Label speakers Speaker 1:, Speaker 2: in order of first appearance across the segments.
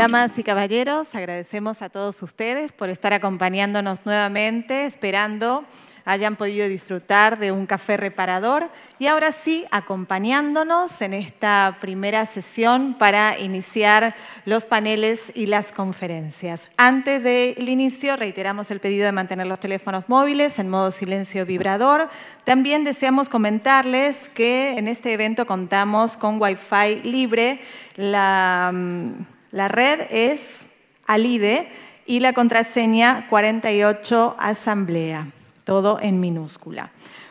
Speaker 1: Damas y caballeros, agradecemos a todos ustedes por estar acompañándonos nuevamente, esperando hayan podido disfrutar de un café reparador y ahora sí acompañándonos en esta primera sesión para iniciar los paneles y las conferencias. Antes del inicio reiteramos el pedido de mantener los teléfonos móviles en modo silencio vibrador. También deseamos comentarles que en este evento contamos con Wi-Fi libre. La mm, la red es Alide y la contraseña 48 Asamblea, todo en minúscula.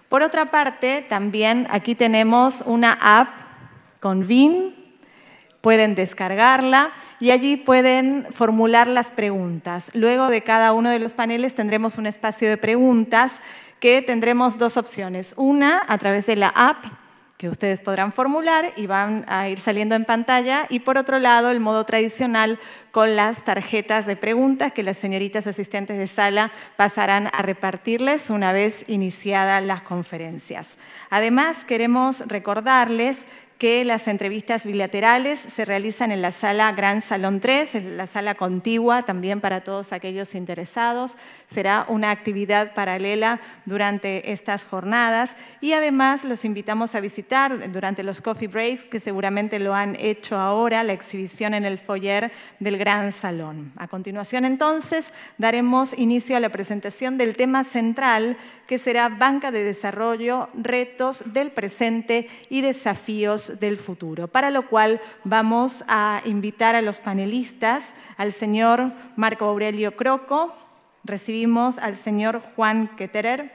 Speaker 1: Por otra parte, también aquí tenemos una app con VIN, pueden descargarla y allí pueden formular las preguntas. Luego de cada uno de los paneles tendremos un espacio de preguntas que tendremos dos opciones. Una a través de la app que ustedes podrán formular y van a ir saliendo en pantalla. Y por otro lado, el modo tradicional con las tarjetas de preguntas que las señoritas asistentes de sala pasarán a repartirles una vez iniciadas las conferencias. Además, queremos recordarles que las entrevistas bilaterales se realizan en la sala Gran Salón 3, la sala contigua también para todos aquellos interesados. Será una actividad paralela durante estas jornadas y además los invitamos a visitar durante los coffee breaks, que seguramente lo han hecho ahora, la exhibición en el foyer del Gran Salón. A continuación entonces daremos inicio a la presentación del tema central que será Banca de Desarrollo, Retos del Presente y Desafíos del futuro, para lo cual vamos a invitar a los panelistas, al señor Marco Aurelio Croco, recibimos al señor Juan Queterer,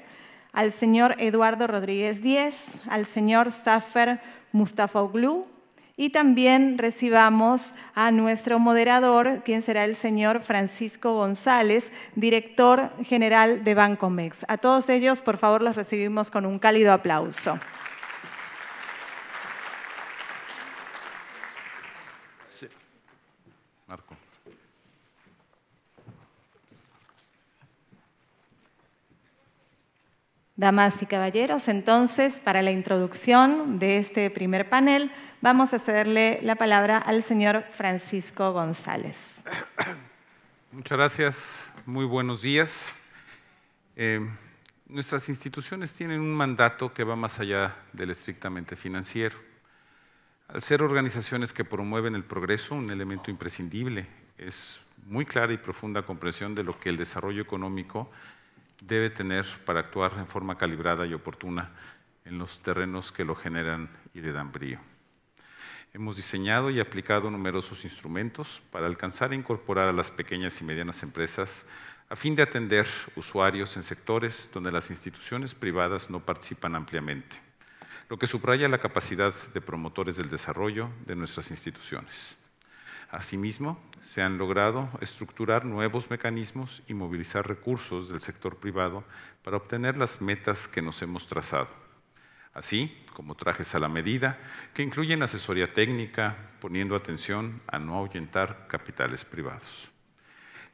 Speaker 1: al señor Eduardo Rodríguez Díez, al señor Safer Mustafa Oglu, y también recibamos a nuestro moderador, quien será el señor Francisco González, director general de Bancomex. A todos ellos, por favor, los recibimos con un cálido aplauso. Damas y caballeros, entonces, para la introducción de este primer panel, vamos a cederle la palabra al señor Francisco González.
Speaker 2: Muchas gracias, muy buenos días. Eh, nuestras instituciones tienen un mandato que va más allá del estrictamente financiero. Al ser organizaciones que promueven el progreso, un elemento imprescindible es muy clara y profunda comprensión de lo que el desarrollo económico debe tener para actuar en forma calibrada y oportuna en los terrenos que lo generan y le dan brío. Hemos diseñado y aplicado numerosos instrumentos para alcanzar e incorporar a las pequeñas y medianas empresas a fin de atender usuarios en sectores donde las instituciones privadas no participan ampliamente, lo que subraya la capacidad de promotores del desarrollo de nuestras instituciones. Asimismo, se han logrado estructurar nuevos mecanismos y movilizar recursos del sector privado para obtener las metas que nos hemos trazado, así como trajes a la medida que incluyen asesoría técnica, poniendo atención a no ahuyentar capitales privados.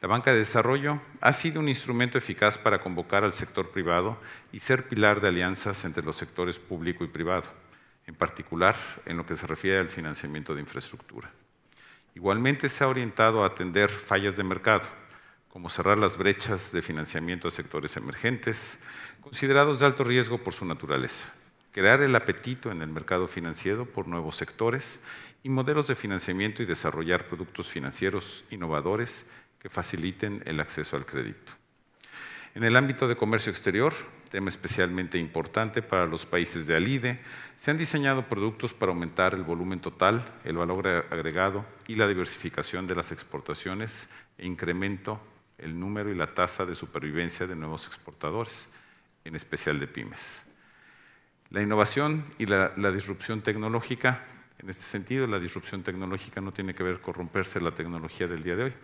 Speaker 2: La banca de desarrollo ha sido un instrumento eficaz para convocar al sector privado y ser pilar de alianzas entre los sectores público y privado, en particular en lo que se refiere al financiamiento de infraestructura. Igualmente se ha orientado a atender fallas de mercado, como cerrar las brechas de financiamiento a sectores emergentes, considerados de alto riesgo por su naturaleza, crear el apetito en el mercado financiero por nuevos sectores y modelos de financiamiento y desarrollar productos financieros innovadores que faciliten el acceso al crédito. En el ámbito de comercio exterior, tema especialmente importante para los países de Alide, se han diseñado productos para aumentar el volumen total, el valor agregado y la diversificación de las exportaciones e incremento el número y la tasa de supervivencia de nuevos exportadores, en especial de pymes. La innovación y la, disrupción tecnológica, en este sentido, la disrupción tecnológica no tiene que ver con romperse la tecnología del día de hoy.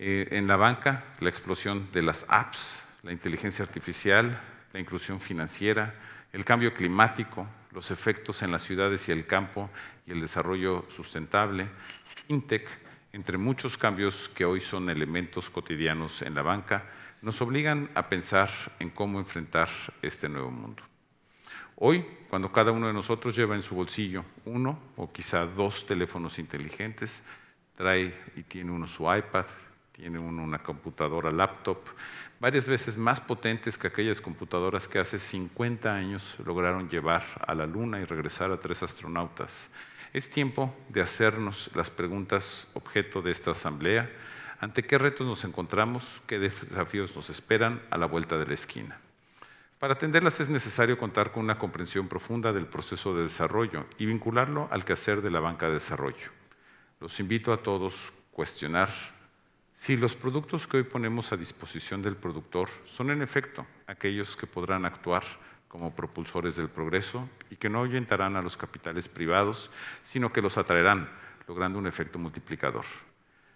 Speaker 2: Eh, en la banca, la explosión de las apps, la inteligencia artificial, la inclusión financiera, el cambio climático, los efectos en las ciudades y el campo y el desarrollo sustentable, fintech, entre muchos cambios que hoy son elementos cotidianos en la banca, nos obligan a pensar en cómo enfrentar este nuevo mundo. Hoy, cuando cada uno de nosotros lleva en su bolsillo uno o quizá dos teléfonos inteligentes, trae y tiene uno su iPad, tiene uno una computadora laptop, varias veces más potentes que aquellas computadoras que hace 50 años lograron llevar a la Luna y regresar a tres astronautas. Es tiempo de hacernos las preguntas objeto de esta asamblea, ante qué retos nos encontramos, qué desafíos nos esperan a la vuelta de la esquina. Para atenderlas es necesario contar con una comprensión profunda del proceso de desarrollo y vincularlo al quehacer de la banca de desarrollo. Los invito a todos a cuestionar si los productos que hoy ponemos a disposición del productor son en efecto aquellos que podrán actuar como propulsores del progreso y que no ahuyentarán a los capitales privados, sino que los atraerán, logrando un efecto multiplicador.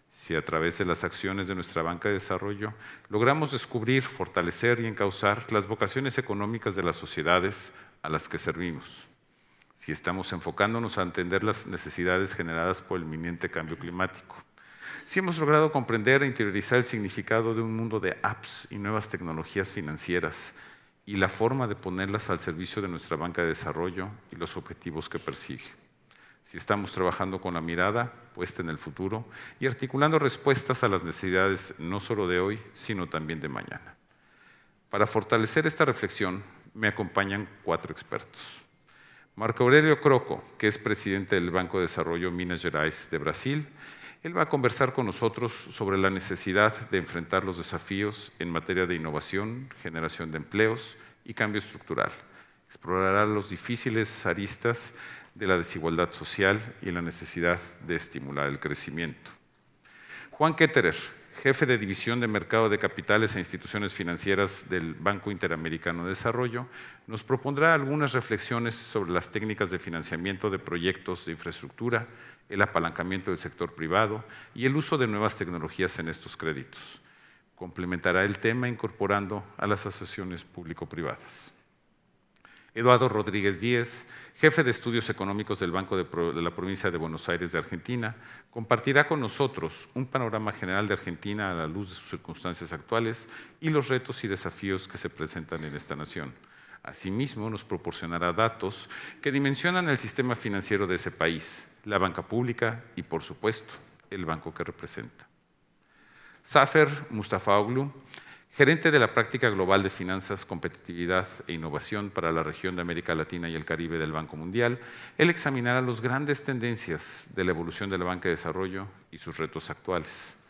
Speaker 2: Si a través de las acciones de nuestra banca de desarrollo logramos descubrir, fortalecer y encauzar las vocaciones económicas de las sociedades a las que servimos, si estamos enfocándonos a entender las necesidades generadas por el inminente cambio climático, si hemos logrado comprender e interiorizar el significado de un mundo de apps y nuevas tecnologías financieras y la forma de ponerlas al servicio de nuestra banca de desarrollo y los objetivos que persigue. Si estamos trabajando con la mirada puesta en el futuro y articulando respuestas a las necesidades no solo de hoy, sino también de mañana. Para fortalecer esta reflexión, me acompañan cuatro expertos. Marco Aurelio Croco, que es presidente del Banco de Desarrollo Minas Gerais de Brasil él va a conversar con nosotros sobre la necesidad de enfrentar los desafíos en materia de innovación, generación de empleos y cambio estructural. Explorará los difíciles aristas de la desigualdad social y la necesidad de estimular el crecimiento. Juan Ketterer, jefe de División de Mercado de Capitales e Instituciones Financieras del Banco Interamericano de Desarrollo, nos propondrá algunas reflexiones sobre las técnicas de financiamiento de proyectos de infraestructura, el apalancamiento del sector privado y el uso de nuevas tecnologías en estos créditos. Complementará el tema incorporando a las asociaciones público-privadas. Eduardo Rodríguez Díez, jefe de estudios económicos del Banco de, de, la provincia de Buenos Aires de Argentina, compartirá con nosotros un panorama general de Argentina a la luz de sus circunstancias actuales y los retos y desafíos que se presentan en esta nación. Asimismo, nos proporcionará datos que dimensionan el sistema financiero de ese país, la banca pública y, por supuesto, el banco que representa. Safer Mustafaoglu, gerente de la práctica global de finanzas, competitividad e innovación para la región de América Latina y el Caribe del Banco Mundial, él examinará las grandes tendencias de la evolución de la banca de desarrollo y sus retos actuales.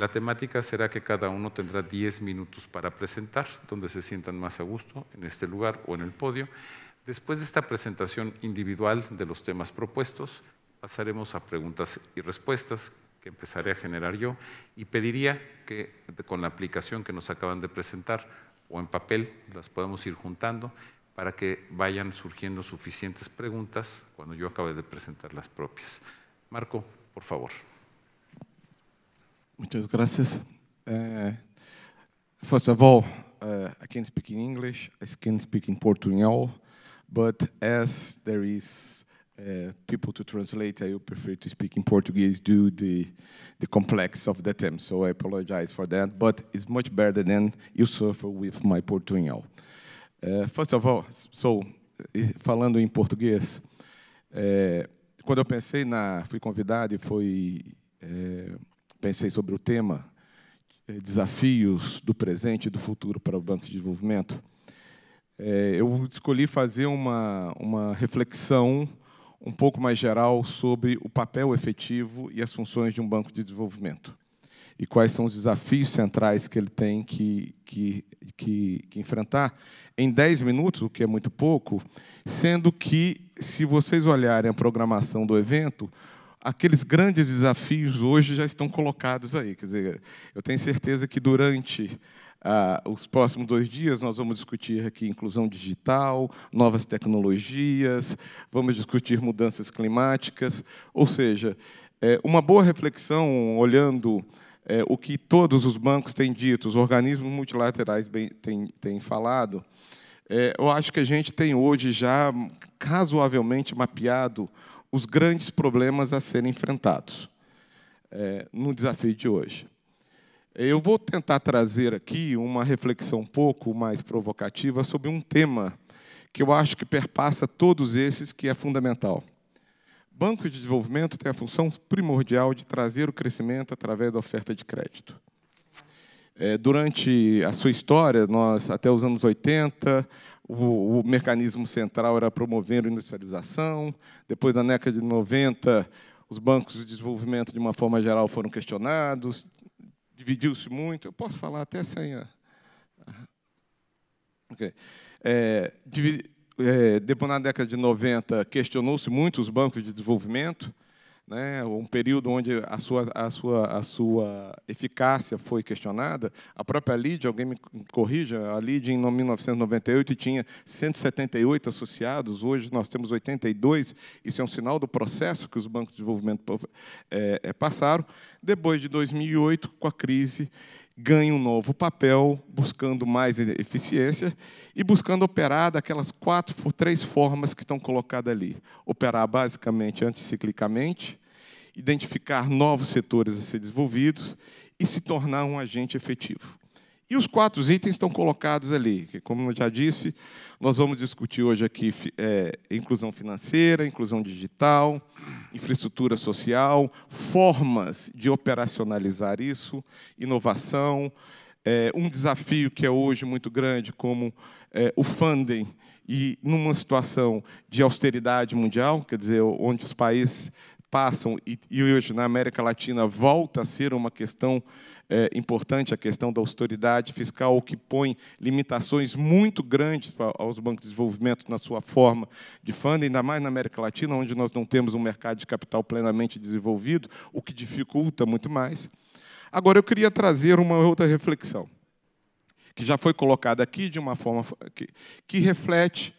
Speaker 2: La temática será que cada uno tendrá 10 minutos para presentar, donde se sientan más a gusto, en este lugar o en el podio. Después de esta presentación individual de los temas propuestos, pasaremos a preguntas y respuestas que empezaré a generar yo y pediría que con la aplicación que nos acaban de presentar o en papel las podamos ir juntando para que vayan surgiendo suficientes preguntas cuando yo acabe de presentar las propias. Marco, por favor.
Speaker 3: Muchas gracias. Uh, é, first of all, uh, I can speak in English, I can speak in Portugal, but as there is uh, people to translate, I prefer to speak in Portuguese due the the complex of the term. So I apologize for that, but it's much better than you suffer with my Portugal. first of all, so falando em português, quando eu pensei na, fui convidado e foi pensei sobre o tema eh, desafios do presente e do futuro para o Banco de Desenvolvimento, eh, eu escolhi fazer uma, uma reflexão um pouco mais geral sobre o papel efetivo e as funções de um banco de desenvolvimento e quais são os desafios centrais que ele tem que, que, que, que enfrentar em 10 minutos, o que é muito pouco, sendo que, se vocês olharem a programação do evento, aqueles grandes desafios hoje já estão colocados aí. Quer dizer, eu tenho certeza que durante ah, os próximos dois dias nós vamos discutir aqui inclusão digital, novas tecnologias, vamos discutir mudanças climáticas, ou seja, é, uma boa reflexão olhando é, o que todos os bancos têm dito, os organismos multilaterais bem, têm, têm falado. É, eu acho que a gente tem hoje já razoavelmente mapeado os grandes problemas a serem enfrentados é, no desafio de hoje. Eu vou tentar trazer aqui uma reflexão um pouco mais provocativa sobre um tema que eu acho que perpassa todos esses, que é fundamental. Banco de desenvolvimento tem a função primordial de trazer o crescimento através da oferta de crédito. É, durante a sua história, nós até os anos 80, o, o, mecanismo central era promover a industrialização. Depois da década de 90, os bancos de desenvolvimento, de uma forma geral, foram questionados, dividiu-se muito. Eu posso falar até sem a. Okay. É, é, depois, na década de 90, questionou-se muito os bancos de desenvolvimento né, um período onde a sua, a, sua, a sua eficácia foi questionada, a própria LID, alguém me corrija, a LID em 1998 tinha 178 associados, hoje nós temos 82, isso é um sinal do processo que os bancos de desenvolvimento é, é, passaram. Depois de 2008, com a crise ganha um novo papel, buscando mais eficiência e buscando operar daquelas quatro, três formas que estão colocadas ali. Operar basicamente anticiclicamente, identificar novos setores a ser desenvolvidos e se tornar um agente efetivo. E os quatro itens estão colocados ali, que, como eu já disse, nós vamos discutir hoje aqui é, inclusão financeira, inclusão digital, infraestrutura social, formas de operacionalizar isso, inovação, é, um desafio que é hoje muito grande, como é, o funding, e numa situação de austeridade mundial, quer dizer, onde os países passam, e, e hoje na América Latina volta a ser uma questão é, importante a questão da autoridade fiscal, o que põe limitações muito grandes aos bancos de desenvolvimento na sua forma de fundo, ainda mais na América Latina, onde nós não temos um mercado de capital plenamente desenvolvido, o que dificulta muito mais. Agora, eu queria trazer uma outra reflexão, que já foi colocada aqui de uma forma que, que reflete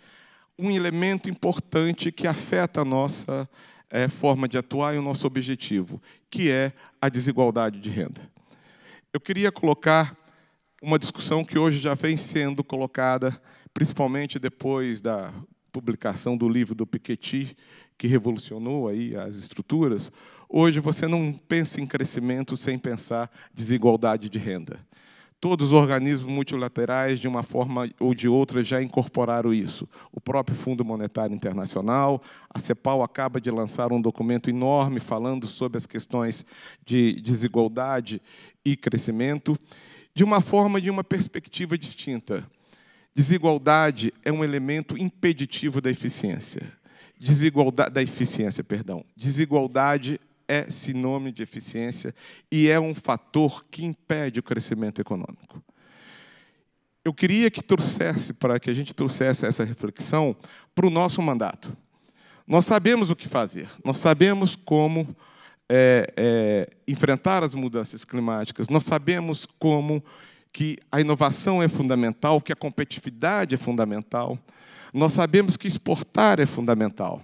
Speaker 3: um elemento importante que afeta a nossa é, forma de atuar e o nosso objetivo, que é a desigualdade de renda. Eu queria colocar uma discussão que hoje já vem sendo colocada, principalmente depois da publicação do livro do Piketty, que revolucionou aí as estruturas. Hoje você não pensa em crescimento sem pensar desigualdade de renda. Todos os organismos multilaterais, de uma forma ou de outra, já incorporaram isso. O próprio Fundo Monetário Internacional, a CEPAL acaba de lançar um documento enorme falando sobre as questões de desigualdade e crescimento, de uma forma de uma perspectiva distinta. Desigualdade é um elemento impeditivo da eficiência. Desigualdade da eficiência, perdão. Desigualdade é sinônimo de eficiência e é um fator que impede o crescimento econômico. Eu queria que trouxesse, para que a gente trouxesse essa reflexão para o nosso mandato. Nós sabemos o que fazer, nós sabemos como é, é, enfrentar as mudanças climáticas, nós sabemos como que a inovação é fundamental, que a competitividade é fundamental, nós sabemos que exportar é fundamental.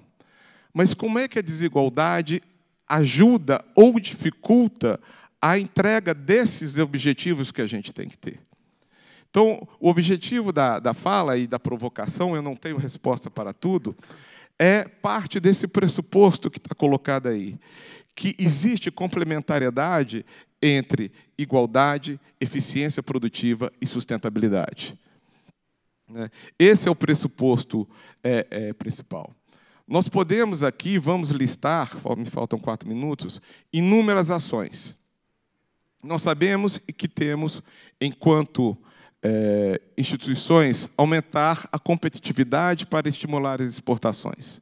Speaker 3: Mas como é que a desigualdade ajuda ou dificulta a entrega desses objetivos que a gente tem que ter. Então, o objetivo da, da fala e da provocação, eu não tenho resposta para tudo, é parte desse pressuposto que está colocado aí, que existe complementariedade entre igualdade, eficiência produtiva e sustentabilidade. Né? Esse é o pressuposto é, é, principal. Nós podemos aqui, vamos listar, me faltam quatro minutos, inúmeras ações. Nós sabemos que temos, enquanto é, instituições, aumentar a competitividade para estimular as exportações.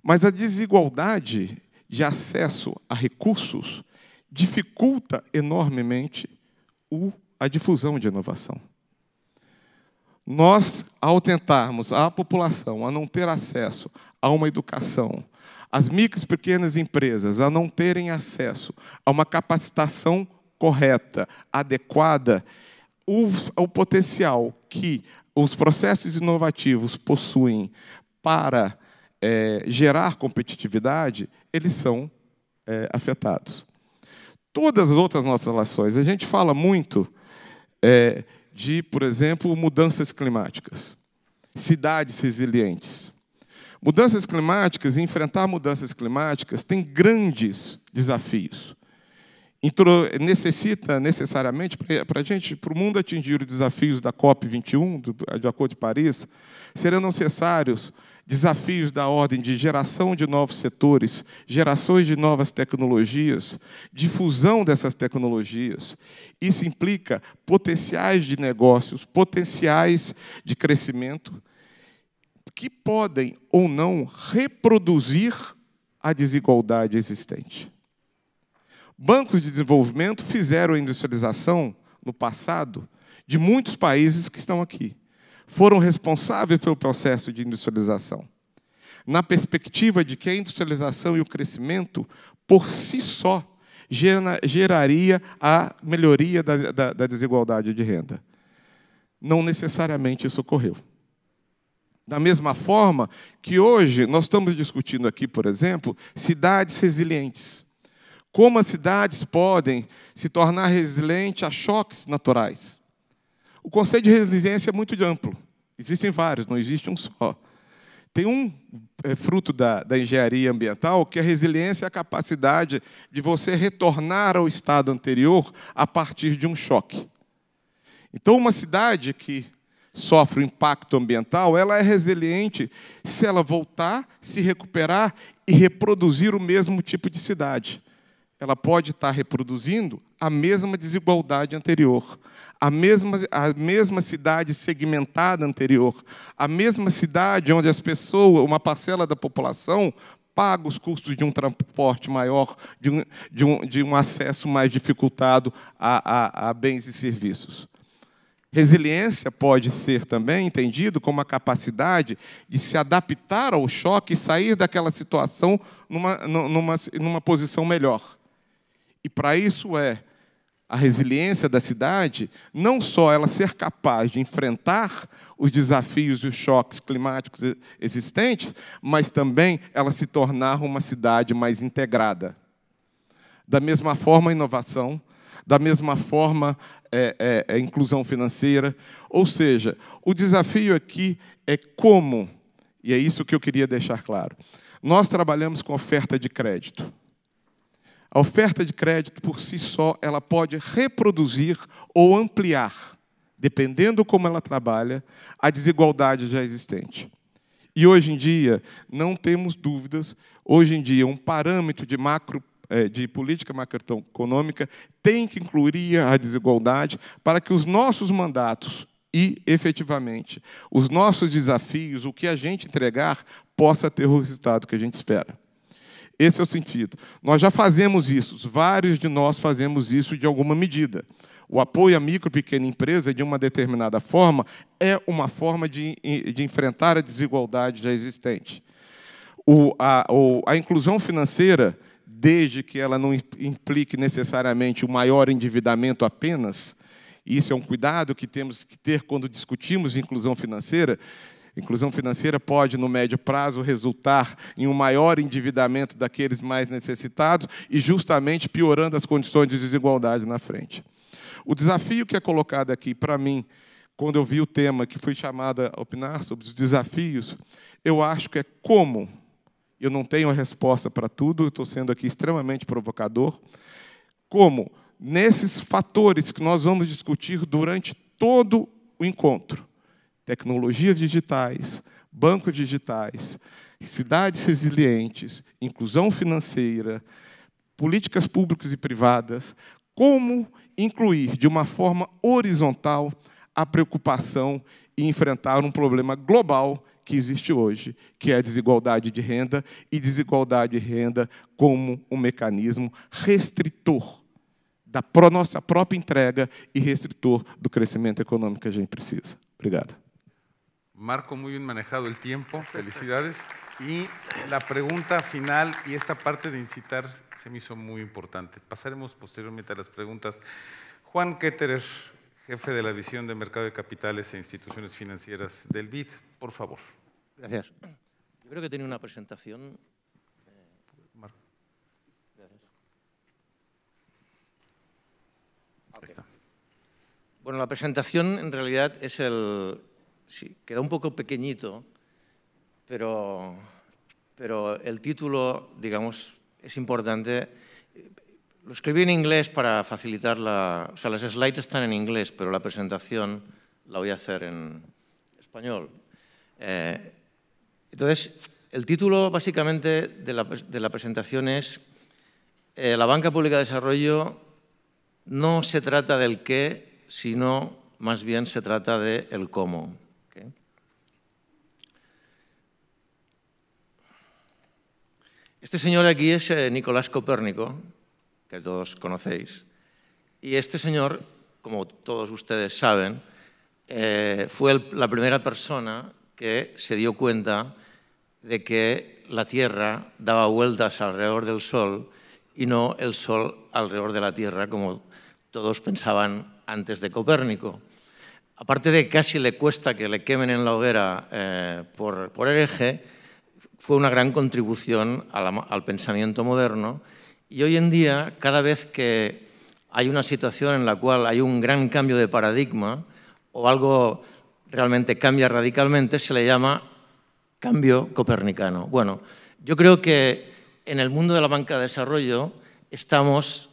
Speaker 3: Mas a desigualdade de acesso a recursos dificulta enormemente o, a difusão de inovação. Nós, ao tentarmos a população a não ter acesso a uma educação, as micros e pequenas empresas a não terem acesso a uma capacitação correta, adequada, o, o potencial que os processos inovativos possuem para é, gerar competitividade, eles são é, afetados. Todas as outras nossas relações, a gente fala muito é, de, por exemplo, mudanças climáticas, cidades resilientes. Mudanças climáticas, enfrentar mudanças climáticas tem grandes desafios. Intro, necessita necessariamente para a gente, para o mundo atingir os desafios da COP 21, do, do Acordo de Paris, serão necessários desafios da ordem de geração de novos setores, gerações de novas tecnologias, difusão dessas tecnologias. Isso implica potenciais de negócios, potenciais de crescimento, que podem ou não reproduzir a desigualdade existente. Bancos de desenvolvimento fizeram a industrialização no passado de muitos países que estão aqui foram responsáveis pelo processo de industrialização. Na perspectiva de que a industrialização e o crescimento, por si só, geraria a melhoria da, da, da desigualdade de renda. Não necessariamente isso ocorreu. Da mesma forma que hoje nós estamos discutindo aqui, por exemplo, cidades resilientes. Como as cidades podem se tornar resilientes a choques naturais. O conceito de resiliência é muito amplo. Existem vários, não existe um só. Tem um é, fruto da, da engenharia ambiental que é a resiliência é a capacidade de você retornar ao estado anterior a partir de um choque. Então, uma cidade que sofre o um impacto ambiental, ela é resiliente se ela voltar, se recuperar e reproduzir o mesmo tipo de cidade ela pode estar reproduzindo a mesma desigualdade anterior, a mesma, a mesma cidade segmentada anterior, a mesma cidade onde as pessoas, uma parcela da população, paga os custos de um transporte maior, de um, de um, de um acesso mais dificultado a, a, a bens e serviços. Resiliência pode ser também entendido como a capacidade de se adaptar ao choque e sair daquela situação numa, numa, numa posição melhor. E para isso é a resiliência da cidade, não só ela ser capaz de enfrentar os desafios e os choques climáticos existentes, mas também ela se tornar uma cidade mais integrada. Da mesma forma, a inovação, da mesma forma, é, é, é, a inclusão financeira. Ou seja, o desafio aqui é como, e é isso que eu queria deixar claro, nós trabalhamos com oferta de crédito. A oferta de crédito por si só, ela pode reproduzir ou ampliar, dependendo como ela trabalha, a desigualdade já existente. E hoje em dia, não temos dúvidas, hoje em dia um parâmetro de macro eh, de política macroeconômica tem que incluir a desigualdade para que os nossos mandatos e, efetivamente, os nossos desafios, o que a gente entregar, possa ter o resultado que a gente espera. Esse é o sentido. Nós já fazemos isso, vários de nós fazemos isso de alguma medida. O apoio à micro e pequena empresa, de uma determinada forma, é uma forma de, de enfrentar a desigualdade já existente. O, a, o, a inclusão financeira, desde que ela não implique necessariamente o maior endividamento apenas, isso é um cuidado que temos que ter quando discutimos inclusão financeira, Inclusão financeira pode, no médio prazo, resultar em um maior endividamento daqueles mais necessitados e justamente piorando as condições de desigualdade na frente. O desafio que é colocado aqui para mim, quando eu vi o tema que fui chamado a opinar sobre os desafios, eu acho que é como. Eu não tenho a resposta para tudo, estou sendo aqui extremamente provocador. Como nesses fatores que nós vamos discutir durante todo o encontro tecnologias digitais, bancos digitais, cidades resilientes, inclusão financeira, políticas públicas e privadas, como incluir de uma forma horizontal a preocupação e enfrentar um problema global que existe hoje, que é a desigualdade de renda e desigualdade de renda como um mecanismo restritor da nossa própria entrega e restritor do crescimento econômico que a gente precisa. Obrigado.
Speaker 2: Marco, muy bien manejado el tiempo, felicidades. Y la pregunta final y esta parte de incitar se me hizo muy importante. Pasaremos posteriormente a las preguntas. Juan Ketterer, jefe de la visión de mercado de capitales e instituciones financieras del BID,
Speaker 4: por favor. Gracias. Yo creo que tiene una presentación. Eh, Marco. Gracias. Ahí está. Bueno, la presentación en realidad es el, Sí, queda un poco pequeñito, pero, el título, digamos, es importante. Lo escribí en inglés para facilitar la... O sea, las slides están en inglés, pero la presentación la voy a hacer en español. Eh, entonces, el título básicamente de la, presentación es eh, La banca pública de desarrollo no se trata del qué, sino más bien se trata del cómo. Este señor aquí es eh, Nicolás Copérnico, que todos conocéis, y este señor, como todos ustedes saben, eh, fue la primera persona que se dio cuenta de que la Tierra daba vueltas alrededor del Sol y no el Sol alrededor de la Tierra, como todos pensaban antes de Copérnico. Aparte de que casi le cuesta que le quemen en la hoguera eh, por, por hereje, fue una gran contribución al, pensamiento moderno y hoy en día, cada vez que hay una situación en la cual hay un gran cambio de paradigma o algo realmente cambia radicalmente, se le llama cambio copernicano. Bueno, yo creo que en el mundo de la banca de desarrollo estamos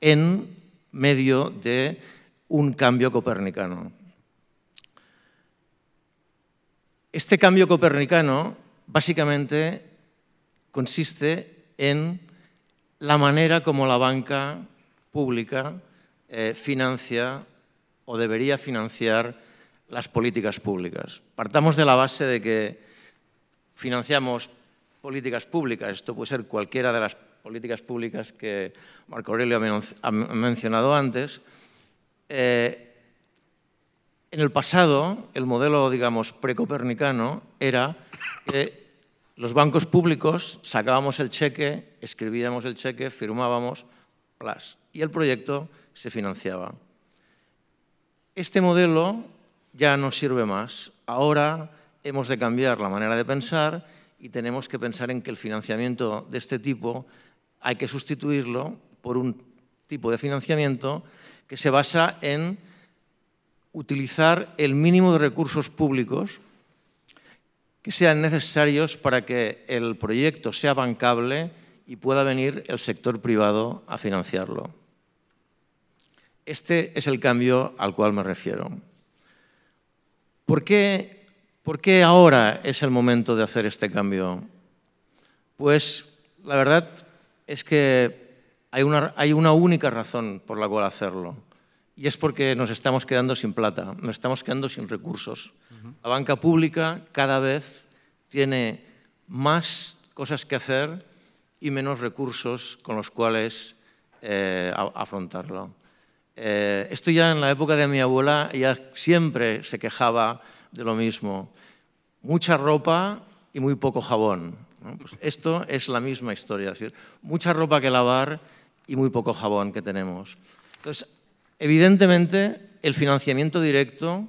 Speaker 4: en medio de un cambio copernicano. Este cambio copernicano básicamente consiste en la manera como la banca pública eh, financia o debería financiar las políticas públicas. Partamos de la base de que financiamos políticas públicas, esto puede ser cualquiera de las políticas públicas que Marco Aurelio ha mencionado antes, eh, en el pasado, el modelo, digamos, precopernicano era que los bancos públicos sacábamos el cheque, escribíamos el cheque, firmábamos, y el proyecto se financiaba. Este modelo ya no sirve más. Ahora hemos de cambiar la manera de pensar y tenemos que pensar en que el financiamiento de este tipo hay que sustituirlo por un tipo de financiamiento que se basa en utilizar el mínimo de recursos públicos que sean necesarios para que el proyecto sea bancable y pueda venir el sector privado a financiarlo. Este es el cambio al cual me refiero. ¿Por qué, ahora es el momento de hacer este cambio? Pues la verdad es que hay una única razón por la cual hacerlo y es porque nos estamos quedando sin plata, nos estamos quedando sin recursos. La banca pública cada vez tiene más cosas que hacer y menos recursos con los cuales eh, afrontarlo. Eh, esto ya en la época de mi abuela ya siempre se quejaba de lo mismo. Mucha ropa y muy poco jabón. Pues esto es la misma historia, decir, mucha ropa que lavar y muy poco jabón que tenemos. Entonces, Evidentemente, el financiamiento directo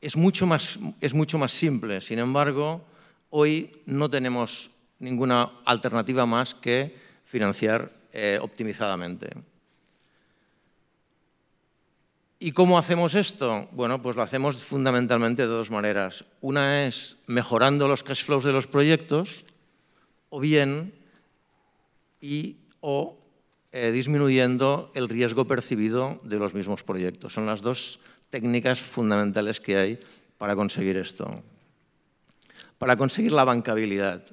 Speaker 4: es mucho más, es mucho más simple. Sin embargo, hoy no tenemos ninguna alternativa más que financiar eh, optimizadamente. ¿Y cómo hacemos esto? Bueno, pues lo hacemos fundamentalmente de dos maneras. Una es mejorando los cash flows de los proyectos o bien y o eh, disminuyendo el riesgo percibido de los mismos proyectos. Son las dos técnicas fundamentales que hay para conseguir esto. Para conseguir la bancabilidad.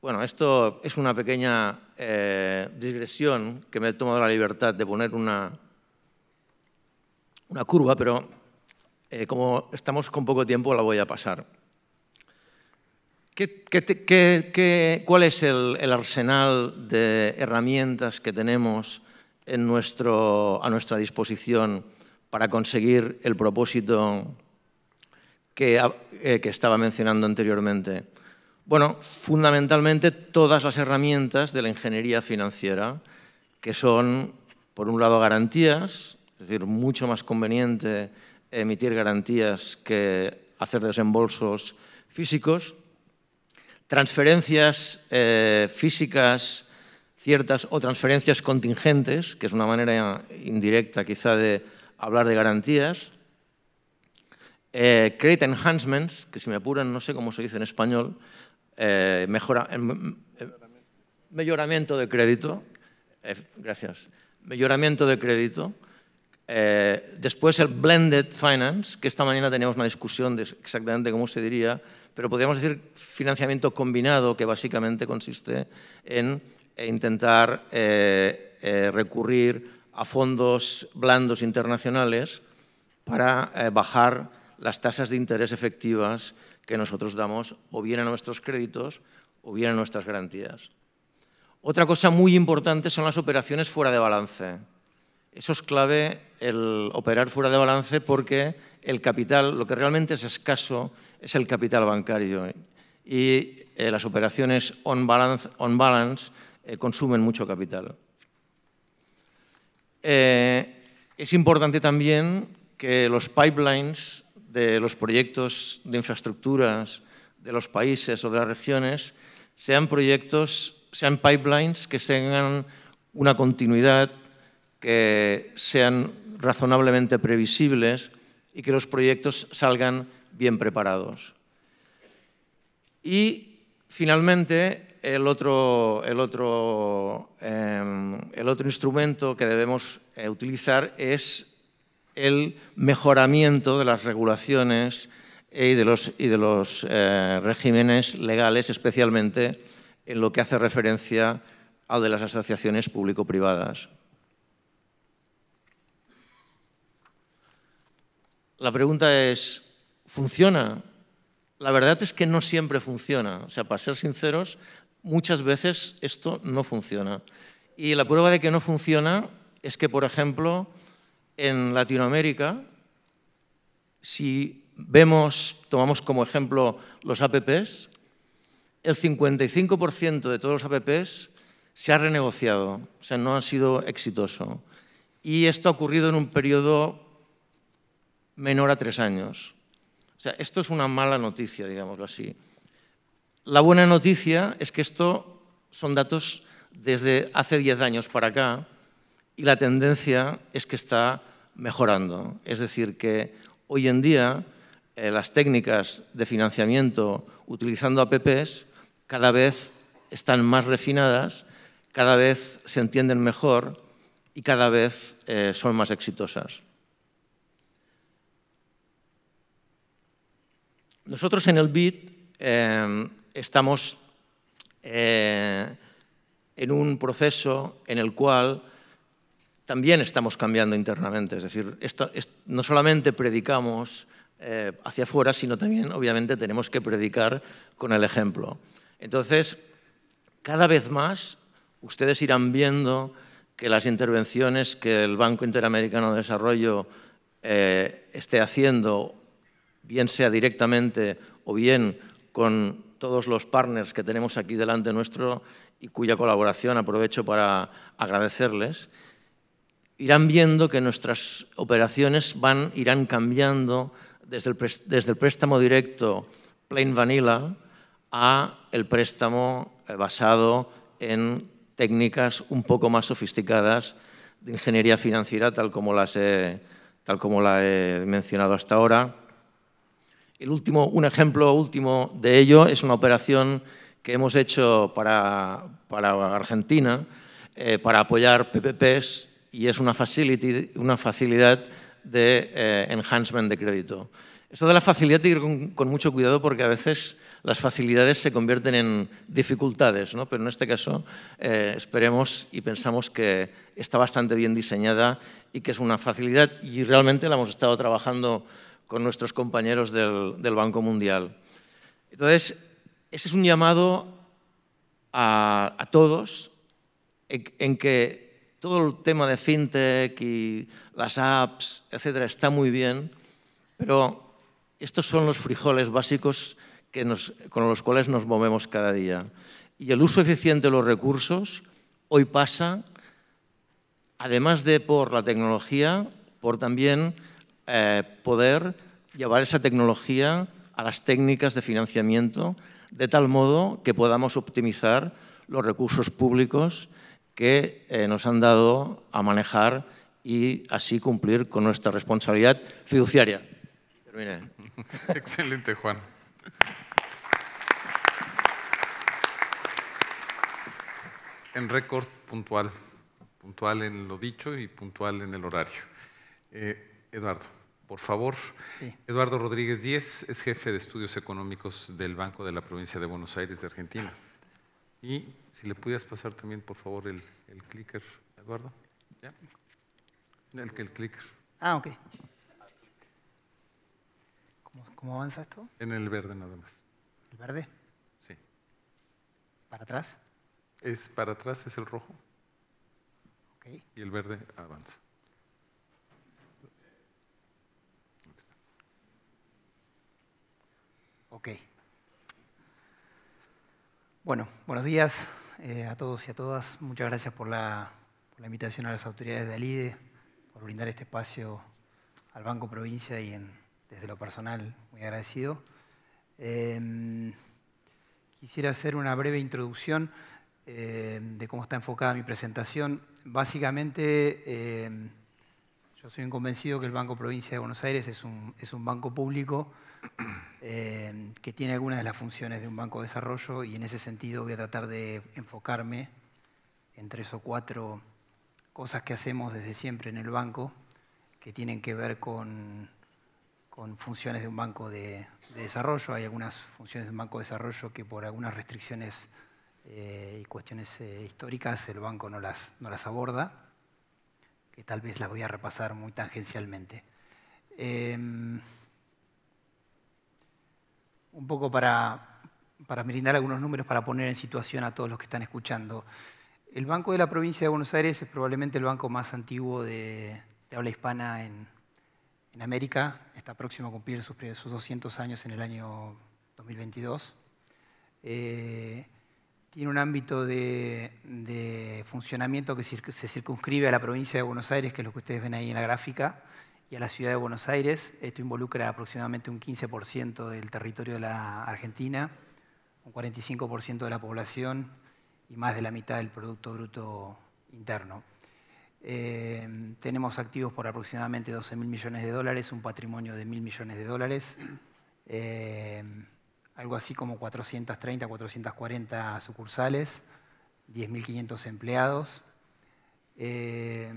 Speaker 4: Bueno, esto es una pequeña eh, digresión que me he tomado la libertad de poner una, curva, pero eh, como estamos con poco tiempo la voy a pasar cuál es el, arsenal de herramientas que tenemos a nuestra disposición para conseguir el propósito eh, que estaba mencionando anteriormente? Bueno, fundamentalmente todas las herramientas de la ingeniería financiera, que son, por un lado, garantías, es decir, mucho más conveniente emitir garantías que hacer desembolsos físicos, transferencias eh, físicas ciertas o transferencias contingentes, que es una manera indirecta quizá de hablar de garantías, eh, credit enhancements, que si me apuran no sé cómo se dice en español, eh, em, em, mejoramiento de crédito, gracias, mejoramiento de crédito, después el blended finance, que esta mañana teníamos una discusión de exactamente cómo se diría, pero podríamos decir financiamiento combinado, que básicamente consiste en eh, intentar eh, eh, recurrir a fondos blandos internacionales para bajar las tasas de interés efectivas que nosotros damos o bien a nuestros créditos o bien a nuestras garantías. Otra cosa muy importante son las operaciones fuera de balance. Eso es clave, el operar fuera de balance, porque el capital, lo que realmente es escaso, es el capital bancario y eh, las operaciones on balance, on balance eh, consumen mucho capital. Eh, es importante también que los pipelines de los proyectos de infraestructuras de los países o de las regiones sean proyectos, sean pipelines que tengan una continuidad, que sean razonablemente previsibles y que los proyectos salgan bien preparados. Y finalmente, el otro, el otro, em, el otro instrumento que debemos eh, utilizar es el mejoramiento de las regulaciones e, y de los, y de los eh, regímenes legales, especialmente en lo que hace referencia al de las asociaciones público-privadas. La pregunta es, ¿Funciona? La verdad es que no siempre funciona. O sea, para ser sinceros, muchas veces esto no funciona. Y la prueba de que no funciona es que, por ejemplo, en Latinoamérica, si vemos, tomamos como ejemplo los APPs, el 55% de todos los APPs se ha renegociado, o sea, no ha sido exitoso. Y esto ha ocurrido en un periodo menor a tres años. O sea, esto es una mala noticia, digámoslo así. La buena noticia es que esto son datos desde hace 10 años para acá y la tendencia es que está mejorando. Es decir, que hoy en día eh, las técnicas de financiamiento utilizando APPs cada vez están más refinadas, cada vez se entienden mejor y cada vez eh, son más exitosas. Nosotros en el BID em, estamos eh, en un proceso en el cual también estamos cambiando internamente. Es decir, no solamente predicamos eh, hacia afuera, sino también, obviamente, tenemos que predicar con el ejemplo. Entonces, cada vez más, ustedes irán viendo que las intervenciones que el Banco Interamericano de Desarrollo eh, esté haciendo bien sea directamente o bien con todos los partners que tenemos aquí delante nuestro y cuya colaboración aprovecho para agradecerles, irán viendo que nuestras operaciones van, irán cambiando desde el, préstamo directo plain vanilla a el préstamo eh, basado en técnicas un poco más sofisticadas de ingeniería financiera, tal como, las tal como la he mencionado hasta ahora, último, un ejemplo último de ello es una operación que hemos hecho para, Argentina eh, para apoyar PPPs y es una, facility, una facilidad de eh, enhancement de crédito. Eso de la facilidad hay que ir con, mucho cuidado porque a veces las facilidades se convierten en dificultades, ¿no? pero en este caso eh, esperemos y pensamos que está bastante bien diseñada y que es una facilidad y realmente la hemos estado trabajando con nuestros compañeros del, Banco Mundial. Entonces, ese es un llamado a, todos en, que todo el tema de fintech y las apps, etcétera, está muy bien, pero estos son los frijoles básicos con los cuales nos movemos cada día. Y el uso eficiente de los recursos hoy pasa, además de por la tecnología, por también eh, poder llevar esa tecnología a las técnicas de financiamiento de tal modo que podamos optimizar los recursos públicos que eh, nos han dado a manejar y así cumplir con nuestra responsabilidad fiduciaria.
Speaker 2: Excelente, Juan. En récord puntual, puntual en lo dicho y puntual en el horario. Eh, Eduardo por favor. Eduardo Rodríguez Díez es jefe de estudios económicos del Banco de la Provincia de Buenos Aires de Argentina. Y si le pudieras pasar también, por favor, el, clicker, Eduardo. ¿Ya? El, el clicker.
Speaker 5: Ah, ok. ¿Cómo, avanza esto?
Speaker 2: En el verde nada más. ¿El verde? Sí. ¿Para atrás? Es para atrás, es el rojo. Okay. Y el verde avanza.
Speaker 5: Ok. Bueno, buenos días eh, a todos y a todas. Muchas gracias por la, invitación a las autoridades de Alide, por brindar este espacio al Banco Provincia y desde lo personal, muy agradecido. Em, quisiera hacer una breve introducción em, de cómo está enfocada mi presentación. Básicamente, em, yo soy convencido que el Banco Provincia de Buenos Aires es un, es un banco público eh, que tiene algunas de las funciones de un banco de desarrollo y en ese sentido voy a tratar de enfocarme en tres o cuatro cosas que hacemos desde siempre en el banco que tienen que ver con, funciones de un banco de, desarrollo. Hay algunas funciones de un banco de desarrollo que por algunas restricciones eh, y cuestiones eh, históricas el banco no las, no las aborda, que tal vez las voy a repasar muy tangencialmente. Em, un poco para, para brindar algunos números para poner en situación a todos los que están escuchando. El Banco de la Provincia de Buenos Aires es probablemente el banco más antiguo de, habla hispana en, América. Está próximo a cumplir sus, 200 años en el año 2022. Eh, tiene un ámbito de funcionamiento que se circunscribe a la provincia de Buenos Aires, que es lo que ustedes ven ahí en la gráfica y a la ciudad de Buenos Aires. Esto involucra aproximadamente un 15% del territorio de la Argentina, un 45% de la población y más de la mitad del Producto Bruto Interno. Eh, tenemos activos por aproximadamente 12 mil millones de dólares, un patrimonio de mil millones de dólares, eh, algo así como 430, 440 sucursales, 10.500 empleados. Eh,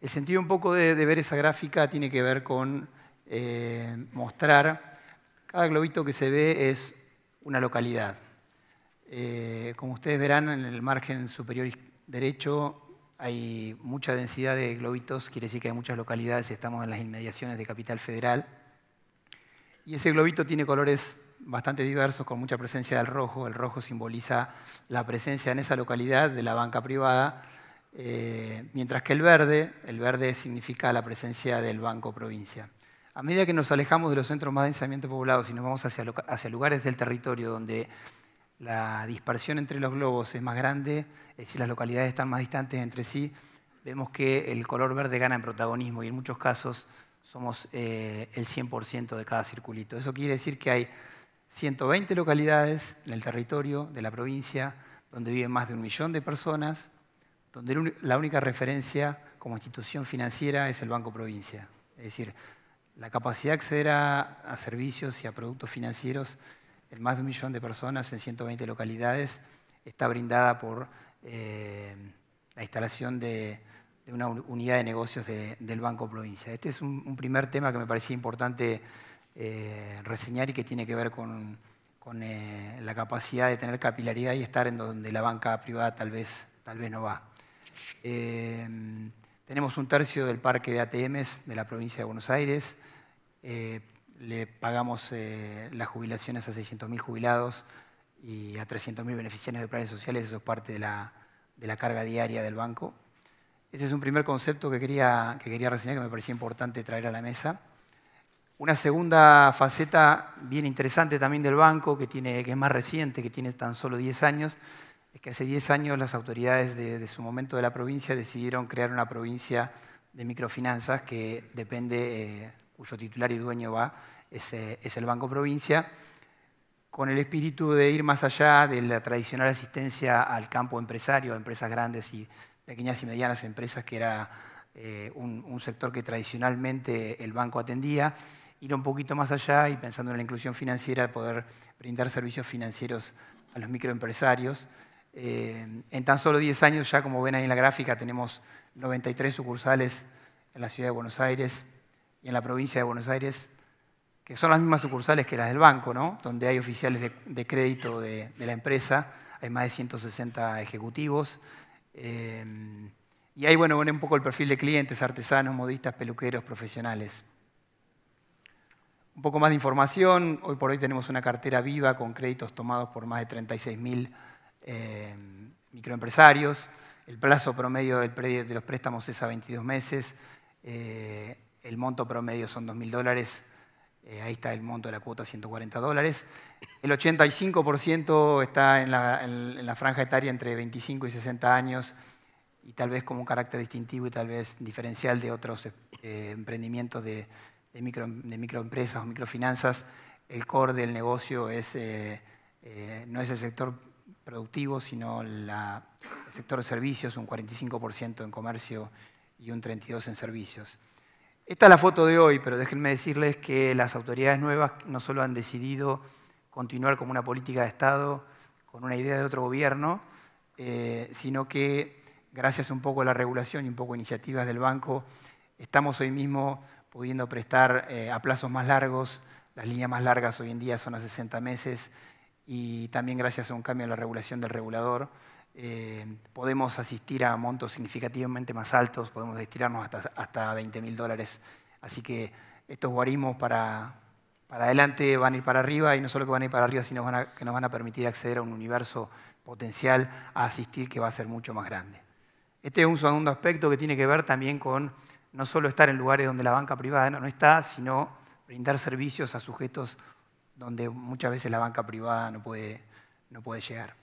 Speaker 5: el sentido un poco de, ver esa gráfica tiene que ver con eh, mostrar, cada globito que se ve es una localidad. Eh, como ustedes verán, en el margen superior derecho hay mucha densidad de globitos, quiere decir que hay muchas localidades, estamos en las inmediaciones de Capital Federal. Y ese globito tiene colores bastante diversos, con mucha presencia del rojo. El rojo simboliza la presencia en esa localidad de la banca privada eh, mientras que el verde, el verde significa la presencia del Banco Provincia. A medida que nos alejamos de los centros más densamente poblados y nos vamos hacia, lugares del territorio donde la dispersión entre los globos es más grande, es decir, las localidades están más distantes entre sí, vemos que el color verde gana en protagonismo y en muchos casos somos eh, el 100% de cada circulito. Eso quiere decir que hay 120 localidades en el territorio de la provincia donde viven más de un millón de personas, donde la única referencia como institución financiera es el Banco Provincia. Es decir, la capacidad de acceder a, servicios y a productos financieros en más de un millón de personas en 120 localidades está brindada por eh, la instalación de, una unidad de negocios del Banco Provincia. Este es un, primer tema que me parecía importante eh, reseñar y que tiene que ver con, eh, la capacidad de tener capilaridad y estar en donde la banca privada tal vez no va. Em, tenemos un tercio del parque de ATMs de la provincia de Buenos Aires. Eh, le pagamos eh, las jubilaciones a 600.000 jubilados y a 300.000 beneficiarios de planes sociales. Eso es parte de la, carga diaria del banco. Ese es un primer concepto que quería, que quería reseñar, que me parecía importante traer a la mesa. Una segunda faceta bien interesante también del banco, que, que es más reciente, que tiene tan solo 10 años, que hace 10 años las autoridades de, su momento de la provincia decidieron crear una provincia de microfinanzas que depende, eh, cuyo titular y dueño va, eh, es, el Banco Provincia, con el espíritu de ir más allá de la tradicional asistencia al campo empresario, a empresas grandes y pequeñas y medianas empresas, que era eh, un, un, sector que tradicionalmente el banco atendía, ir un poquito más allá y pensando en la inclusión financiera, poder brindar servicios financieros a los microempresarios eh, en tan solo 10 años, ya como ven ahí en la gráfica, tenemos 93 sucursales en la ciudad de Buenos Aires y en la provincia de Buenos Aires, que son las mismas sucursales que las del banco, donde hay oficiales de, crédito de, la empresa, hay más de 160 ejecutivos. Eh, y ahí, bueno, ven un poco el perfil de clientes, artesanos, modistas, peluqueros, profesionales. Un poco más de información, hoy por hoy tenemos una cartera viva con créditos tomados por más de 36.000 Em, microempresarios, el plazo promedio de los préstamos es a 22 meses, eh, el monto promedio son 2.000 dólares, eh, ahí está el monto de la cuota, 140 dólares. El 85% está en la, franja etaria entre 25 y 60 años y tal vez como un carácter distintivo y tal vez diferencial de otros eh, emprendimientos de, microempresas o microfinanzas, el core del negocio es, no es el sector productivo, sino el sector de servicios, un 45% en comercio y un 32% en servicios. Esta es la foto de hoy, pero déjenme decirles que las autoridades nuevas no solo han decidido continuar como una política de Estado con una idea de otro gobierno, eh, sino que gracias un poco a la regulación y un poco a iniciativas del banco, estamos hoy mismo pudiendo prestar eh, a plazos más largos, las líneas más largas hoy en día son a 60 meses, y también gracias a un cambio en la regulación del regulador eh, podemos asistir a montos significativamente más altos, podemos estirarnos hasta, hasta 20 mil dólares. Así que estos guarismos para, adelante van a ir para arriba y no solo que van a ir para arriba, sino que nos van a permitir acceder a un universo potencial a asistir que va a ser mucho más grande. Este es un segundo aspecto que tiene que ver también con no solo estar en lugares donde la banca privada no está, sino brindar servicios a sujetos donde muchas veces la banca privada no puede, llegar.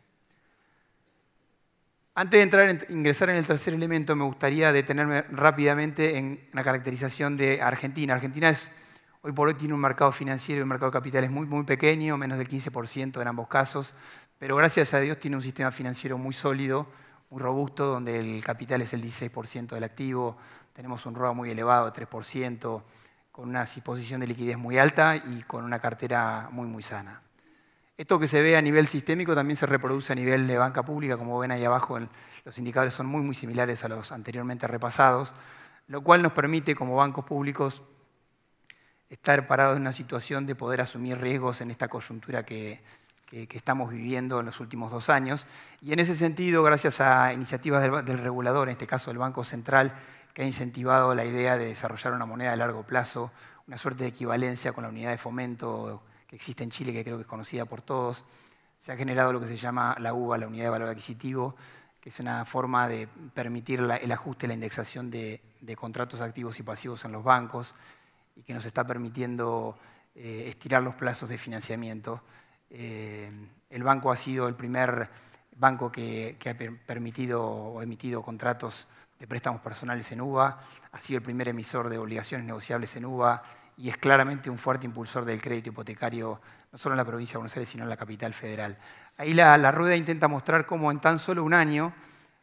Speaker 5: Antes de entrar, ingresar en el tercer elemento, me gustaría detenerme rápidamente en una caracterización de Argentina. Argentina es, hoy por hoy tiene un mercado financiero y un mercado de capitales muy, muy pequeño, menos del 15% en ambos casos, pero gracias a Dios tiene un sistema financiero muy sólido, muy robusto, donde el capital es el 16% del activo, tenemos un ROA muy elevado, 3%, con una disposición de liquidez muy alta y con una cartera muy, muy sana. Esto que se ve a nivel sistémico también se reproduce a nivel de banca pública, como ven ahí abajo, los indicadores son muy, muy similares a los anteriormente repasados, lo cual nos permite como bancos públicos estar parados en una situación de poder asumir riesgos en esta coyuntura que, que, estamos viviendo en los últimos dos años. Y en ese sentido, gracias a iniciativas del, del regulador, en este caso del Banco Central, que ha incentivado la idea de desarrollar una moneda de largo plazo, una suerte de equivalencia con la unidad de fomento que existe en Chile, que creo que es conocida por todos. Se ha generado lo que se llama la UBA, la unidad de valor adquisitivo, que es una forma de permitir el ajuste, la indexación de, contratos activos y pasivos en los bancos y que nos está permitiendo eh, estirar los plazos de financiamiento. Eh, el banco ha sido el primer banco que, que ha permitido o emitido contratos de préstamos personales en UBA, ha sido el primer emisor de obligaciones negociables en UBA y es claramente un fuerte impulsor del crédito hipotecario, no solo en la provincia de Buenos Aires, sino en la capital federal. Ahí la, rueda intenta mostrar cómo en tan solo un año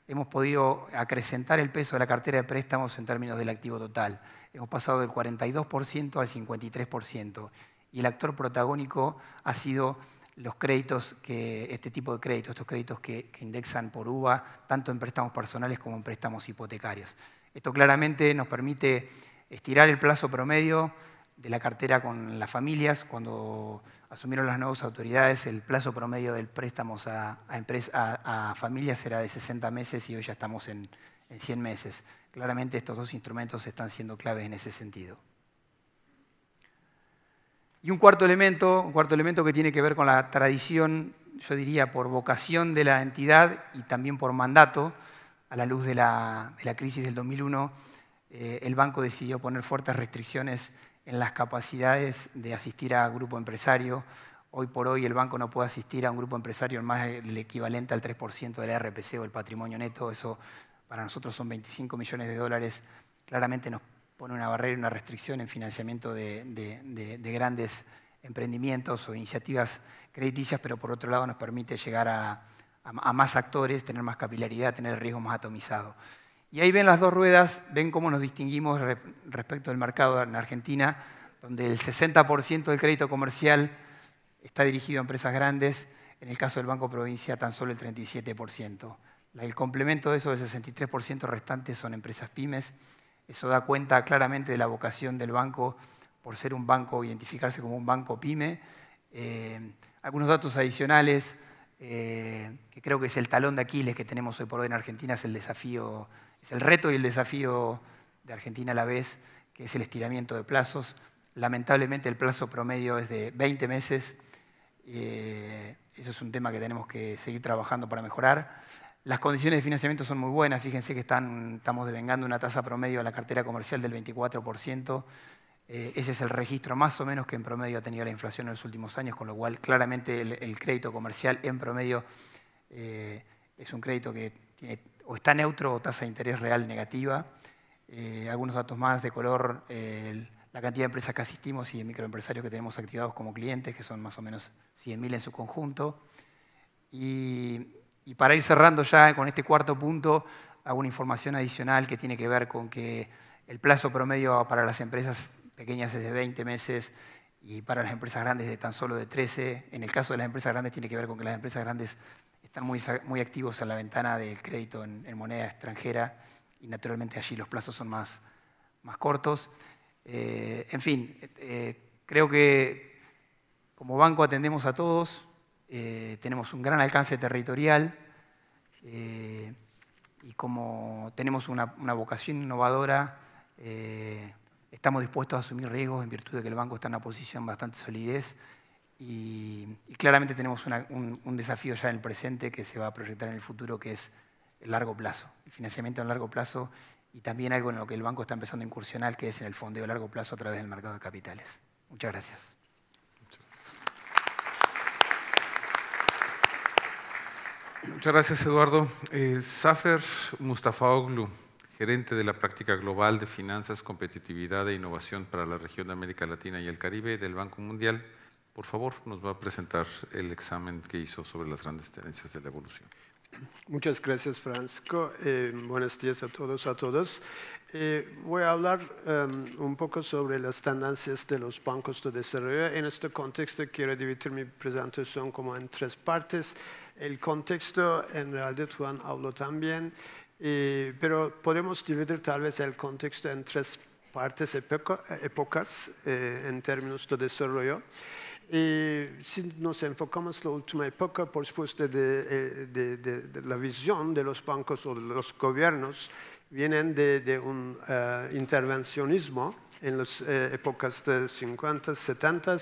Speaker 5: hemos podido acrecentar el peso de la cartera de préstamos en términos del activo total. Hemos pasado del 42% al 53% y el actor protagónico ha sido los créditos, que, este tipo de créditos, estos créditos que, indexan por UVA, tanto en préstamos personales como en préstamos hipotecarios. Esto claramente nos permite estirar el plazo promedio de la cartera con las familias. Cuando asumieron las nuevas autoridades, el plazo promedio del préstamo a, familias era de 60 meses y hoy ya estamos en, en 100 meses. Claramente estos dos instrumentos están siendo claves en ese sentido. Y un cuarto elemento, un cuarto elemento que tiene que ver con la tradición, yo diría, por vocación de la entidad y también por mandato, a la luz de la, de la crisis del 2001, eh, el banco decidió poner fuertes restricciones en las capacidades de asistir a grupo empresario. Hoy por hoy el banco no puede asistir a un grupo empresario en más del equivalente al 3% de la RPC o el patrimonio neto. Eso para nosotros son 25 millones de dólares. Claramente nos pone una barrera, y una restricción en financiamiento de, grandes emprendimientos o iniciativas crediticias, pero por otro lado nos permite llegar a, más actores, tener más capilaridad, tener el riesgo más atomizado. Y ahí ven las dos ruedas, ven cómo nos distinguimos respecto del mercado en Argentina, donde el 60% del crédito comercial está dirigido a empresas grandes, en el caso del Banco Provincia tan solo el 37%. El complemento de eso, el 63% restante son empresas pymes, eso da cuenta claramente de la vocación del banco por ser un banco, identificarse como un banco pyme. Eh, algunos datos adicionales, eh, que creo que es el talón de Aquiles que tenemos hoy por hoy en Argentina, es el desafío, es el reto y el desafío de Argentina a la vez, que es el estiramiento de plazos. Lamentablemente el plazo promedio es de 20 meses. Eh, eso es un tema que tenemos que seguir trabajando para mejorar. Las condiciones de financiamiento son muy buenas, fíjense que estamos devengando una tasa promedio a la cartera comercial del 24%, eh, ese es el registro más o menos que en promedio ha tenido la inflación en los últimos años, con lo cual claramente el, crédito comercial en promedio eh, es un crédito que tiene, o está neutro o tasa de interés real negativa. Eh, algunos datos más de color, la cantidad de empresas que asistimos y de microempresarios que tenemos activados como clientes, que son más o menos 100.000 en su conjunto. Y y para ir cerrando ya con este cuarto punto, hago una información adicional que tiene que ver con que el plazo promedio para las empresas pequeñas es de 20 meses y para las empresas grandes de tan solo de 13. En el caso de las empresas grandes tiene que ver con que las empresas grandes están muy, muy activos en la ventana del crédito en, moneda extranjera y naturalmente allí los plazos son más, más cortos. Eh, en fin, eh, creo que como banco atendemos a todos, eh, tenemos un gran alcance territorial eh, y como tenemos una, vocación innovadora, eh, estamos dispuestos a asumir riesgos en virtud de que el banco está en una posición bastante solidez y, claramente tenemos un, desafío ya en el presente que se va a proyectar en el futuro, que es el largo plazo, el financiamiento a largo plazo y también algo en lo que el banco está empezando a incursionar, que es en el fondeo a largo plazo a través del mercado de capitales. Muchas gracias.
Speaker 2: Muchas gracias, Eduardo. Eh, Safer Mustafaoglu, gerente de la práctica global de finanzas, competitividad e innovación para la región de América Latina y el Caribe del Banco Mundial, por favor, nos va a presentar el examen que hizo sobre las grandes tendencias de la evolución.
Speaker 6: Muchas gracias, Francisco. Eh, buenos días a todos, a todas. Eh, voy a hablar em, un poco sobre las tendencias de los bancos de desarrollo. En este contexto quiero dividir mi presentación como en tres partes. El contexto en realidad Juan habló también, pero podemos dividir tal vez el contexto en tres partes épocas eh, en términos de desarrollo. y si nos enfocamos en la última época, por supuesto, de, eh, la visión de los bancos o de los gobiernos, vienen de, un eh, intervencionismo en las épocas de 50, 70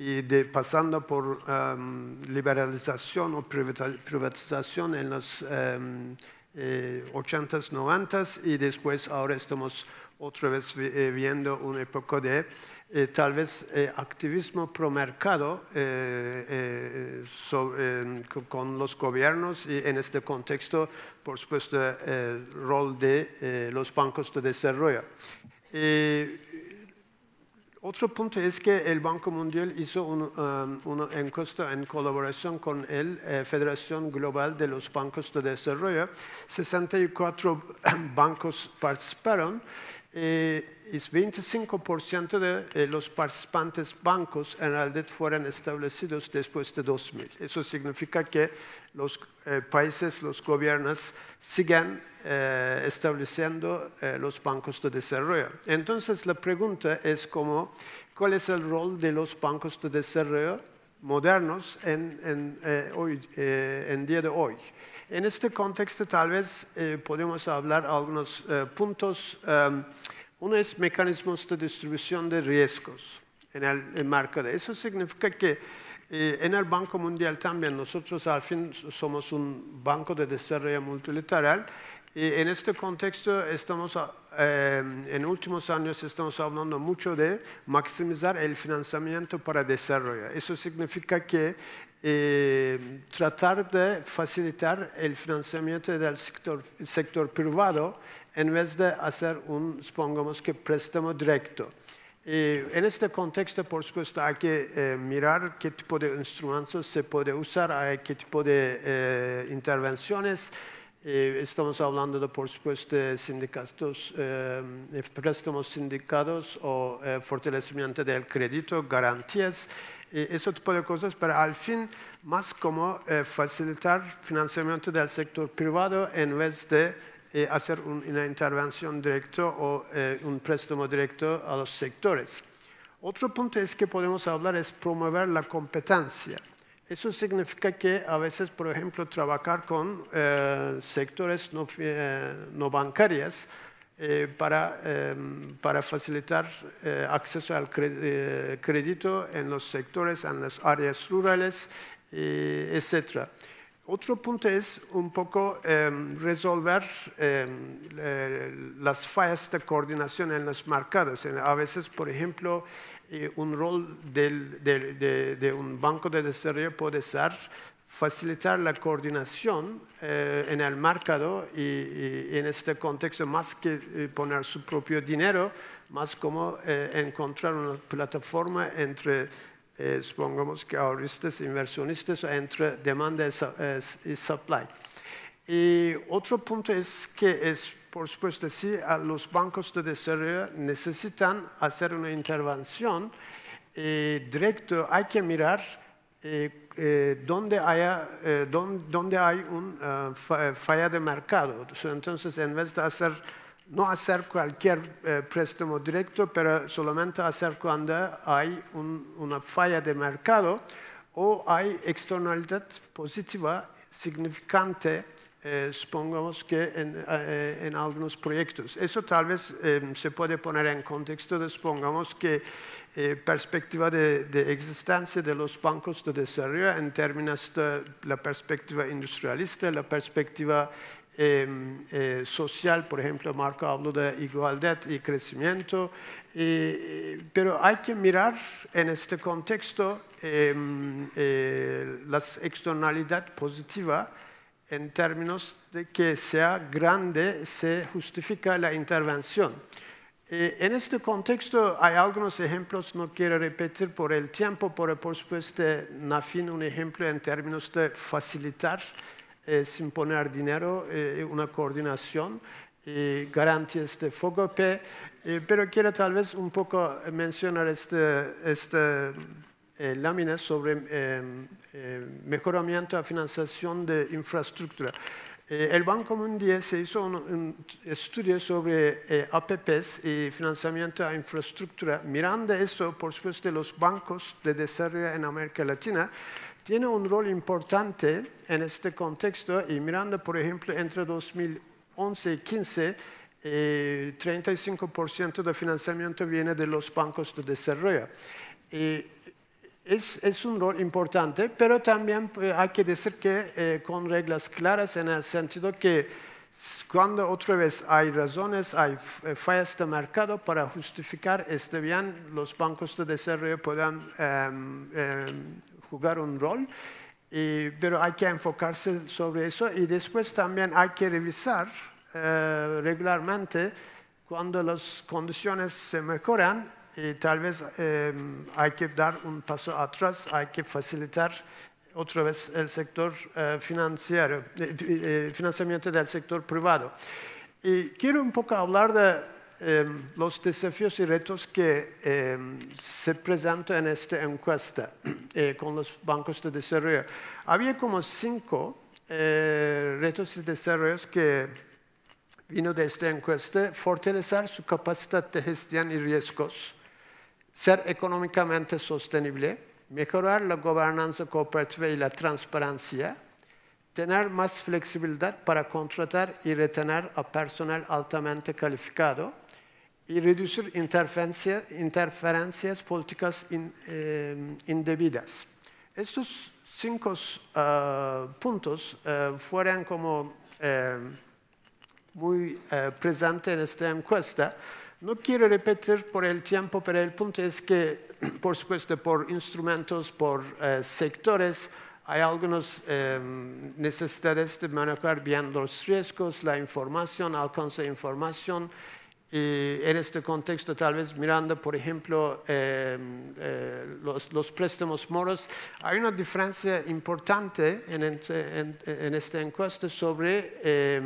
Speaker 6: y pasando por um, liberalización o privatización en los um, eh, 80s, 90s y después ahora estamos otra vez eh, viendo una época de eh, tal vez eh, activismo pro mercado con los gobiernos y en este contexto, por supuesto, el rol de los bancos de desarrollo. Otro punto es que el Banco Mundial hizo un, um, una encuesta en colaboración con la eh, Federación Global de los Bancos de Desarrollo. 64 bancos participaron y eh, es 25% de eh, los participantes bancos en realidad fueron establecidos después de 2000. Eso significa que los eh, países, los gobiernos siguen estableciendo los bancos de desarrollo. Entonces la pregunta es como, ¿cuál es el rol de los bancos de desarrollo modernos en, en día de hoy? En este contexto tal vez eh, podemos hablar algunos eh, puntos. Em, uno es mecanismos de distribución de riesgos en el, marco de Eso significa que eh, en el Banco Mundial también nosotros al fin somos un banco de desarrollo multilateral. Y en este contexto estamos, em, en últimos años estamos hablando mucho de maximizar el financiamiento para desarrollo. Eso significa que eh, tratar de facilitar el financiamiento del sector, privado en vez de hacer un, supongamos que, préstamo directo. Eh, en este contexto, por supuesto, hay que eh, mirar qué tipo de instrumentos se puede usar, qué tipo de eh, intervenciones. estamos hablando, de, por supuesto, de sindicatos, préstamos sindicados o fortalecimiento del crédito, garantías. Eh, ese tipo de cosas, para al fin más como eh, facilitar financiamiento del sector privado en vez de eh, hacer una intervención directa o un préstamo directo a los sectores. Otro punto es que podemos hablar es promover la competencia. Eso significa que a veces, por ejemplo, trabajar con sectores no, no bancarios, eh, em, para, facilitar eh, acceso al eh, crédito en los sectores, en las áreas rurales, etc. Otro punto es un poco em, resolver em, las fallas de coordinación en los mercados. A veces, por ejemplo, un rol de, un banco de desarrollo puede ser facilitar la coordinación eh, en el mercado y, en este contexto, más que eh, poner su propio dinero, más como eh, encontrar una plataforma entre, supongamos que ahorristas, e inversionistas, entre demanda y supply. Y otro punto es que es, por supuesto, sí, los bancos de desarrollo necesitan hacer una intervención directa, hay que mirar eh, donde, eh, hay una eh, eh, falla de mercado. Entonces, en vez de hacer, no hacer cualquier préstamo directo, pero solamente hacer cuando hay una falla de mercado o hay externalidad positiva significante, supongamos que en, en, algunos proyectos. Eso tal vez se puede poner en contexto de, supongamos que eh, perspectiva de, existencia de los bancos de desarrollo en términos de la perspectiva industrialista, la perspectiva em, eh, social, por ejemplo, Marco habló de igualdad y crecimiento, eh, pero hay que mirar en este contexto em, las externalidad positiva en términos de que sea grande, se justifica la intervención. Eh, en este contexto hay algunos ejemplos, no quiero repetir por el tiempo, pero por supuesto Nafin un ejemplo en términos de facilitar eh, sin poner dinero eh, una coordinación, garantías de Fogope, pero quiero tal vez un poco mencionar este, este lámina sobre em, em, mejoramiento a financiación de infraestructura. Eh, el Banco Mundial se hizo un, estudio sobre eh, APPs y financiamiento a infraestructura, Miranda, eso, por supuesto, los bancos de desarrollo en América Latina, tiene un rol importante en este contexto y Miranda, por ejemplo, entre 2011 y 2015, eh, 35% del financiamiento viene de los bancos de desarrollo es, un rol importante, pero también eh, hay que decir que eh, con reglas claras en el sentido que cuando otra vez hay razones, hay eh, fallas de mercado para justificar este bien, los bancos de desarrollo puedan em, em, jugar un rol. pero hay que enfocarse sobre eso y después también hay que revisar regularmente cuando las condiciones se mejoran, y tal vez em, hay que dar un paso atrás, hay que facilitar otra vez el sector eh, financiero, eh, eh, financiamiento del sector privado. Y quiero un poco hablar de em, los desafíos y retos que em, se presentan en esta encuesta con los bancos de desarrollo. Había como cinco retos y desarrollos que vino de esta encuesta, fortalecer su capacidad de gestión y riesgos, ser económicamente sostenible, mejorar la gobernanza cooperativa y la transparencia, tener más flexibilidad para contratar y retener a personal altamente calificado y reducir interferencias, políticas eh, indebidas. Estos cinco eh, puntos eh, fueron como muy presentes en esta encuesta. No quiero repetir por el tiempo, pero el punto es que, por supuesto, por instrumentos, por eh, sectores, hay algunas eh, necesidades de manejar bien los riesgos, la información, alcance de información. Y en este contexto, tal vez mirando, por ejemplo, eh, los, préstamos moros, hay una diferencia importante en, esta encuesta sobre,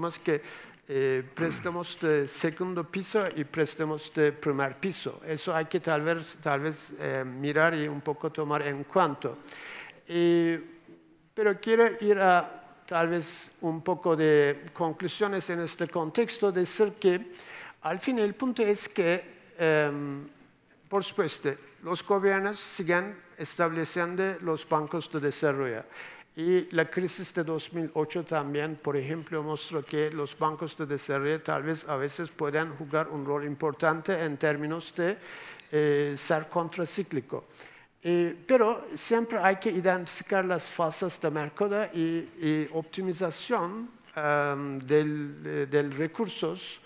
Speaker 6: más que eh, préstamos de segundo piso y préstamos de primer piso. Eso hay que tal vez, tal vez eh, mirar y un poco tomar en cuanto. pero quiero ir a tal vez un poco de conclusiones en este contexto, decir que al fin el punto es que, em, por supuesto, los gobiernos siguen estableciendo los bancos de desarrollo. Y la crisis de 2008 también, por ejemplo, mostró que los bancos de desarrollo tal vez a veces puedan jugar un rol importante en términos de eh, ser contracíclico. Eh, pero siempre hay que identificar las fases de mercado y, optimización de del, recursos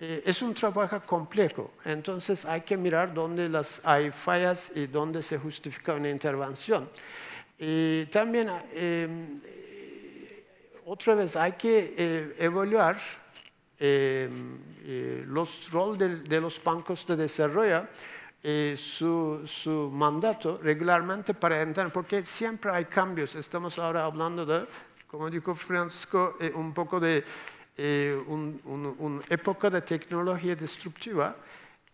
Speaker 6: eh, es un trabajo complejo. Entonces hay que mirar dónde las hay fallas y dónde se justifica una intervención. Y eh, también eh, eh, otra vez hay que evaluar los roles de, los bancos de desarrollo, su, su, mandato regularmente para entrar, porque siempre hay cambios. Estamos ahora hablando de, como dijo Francisco, un poco de una época de tecnología destructiva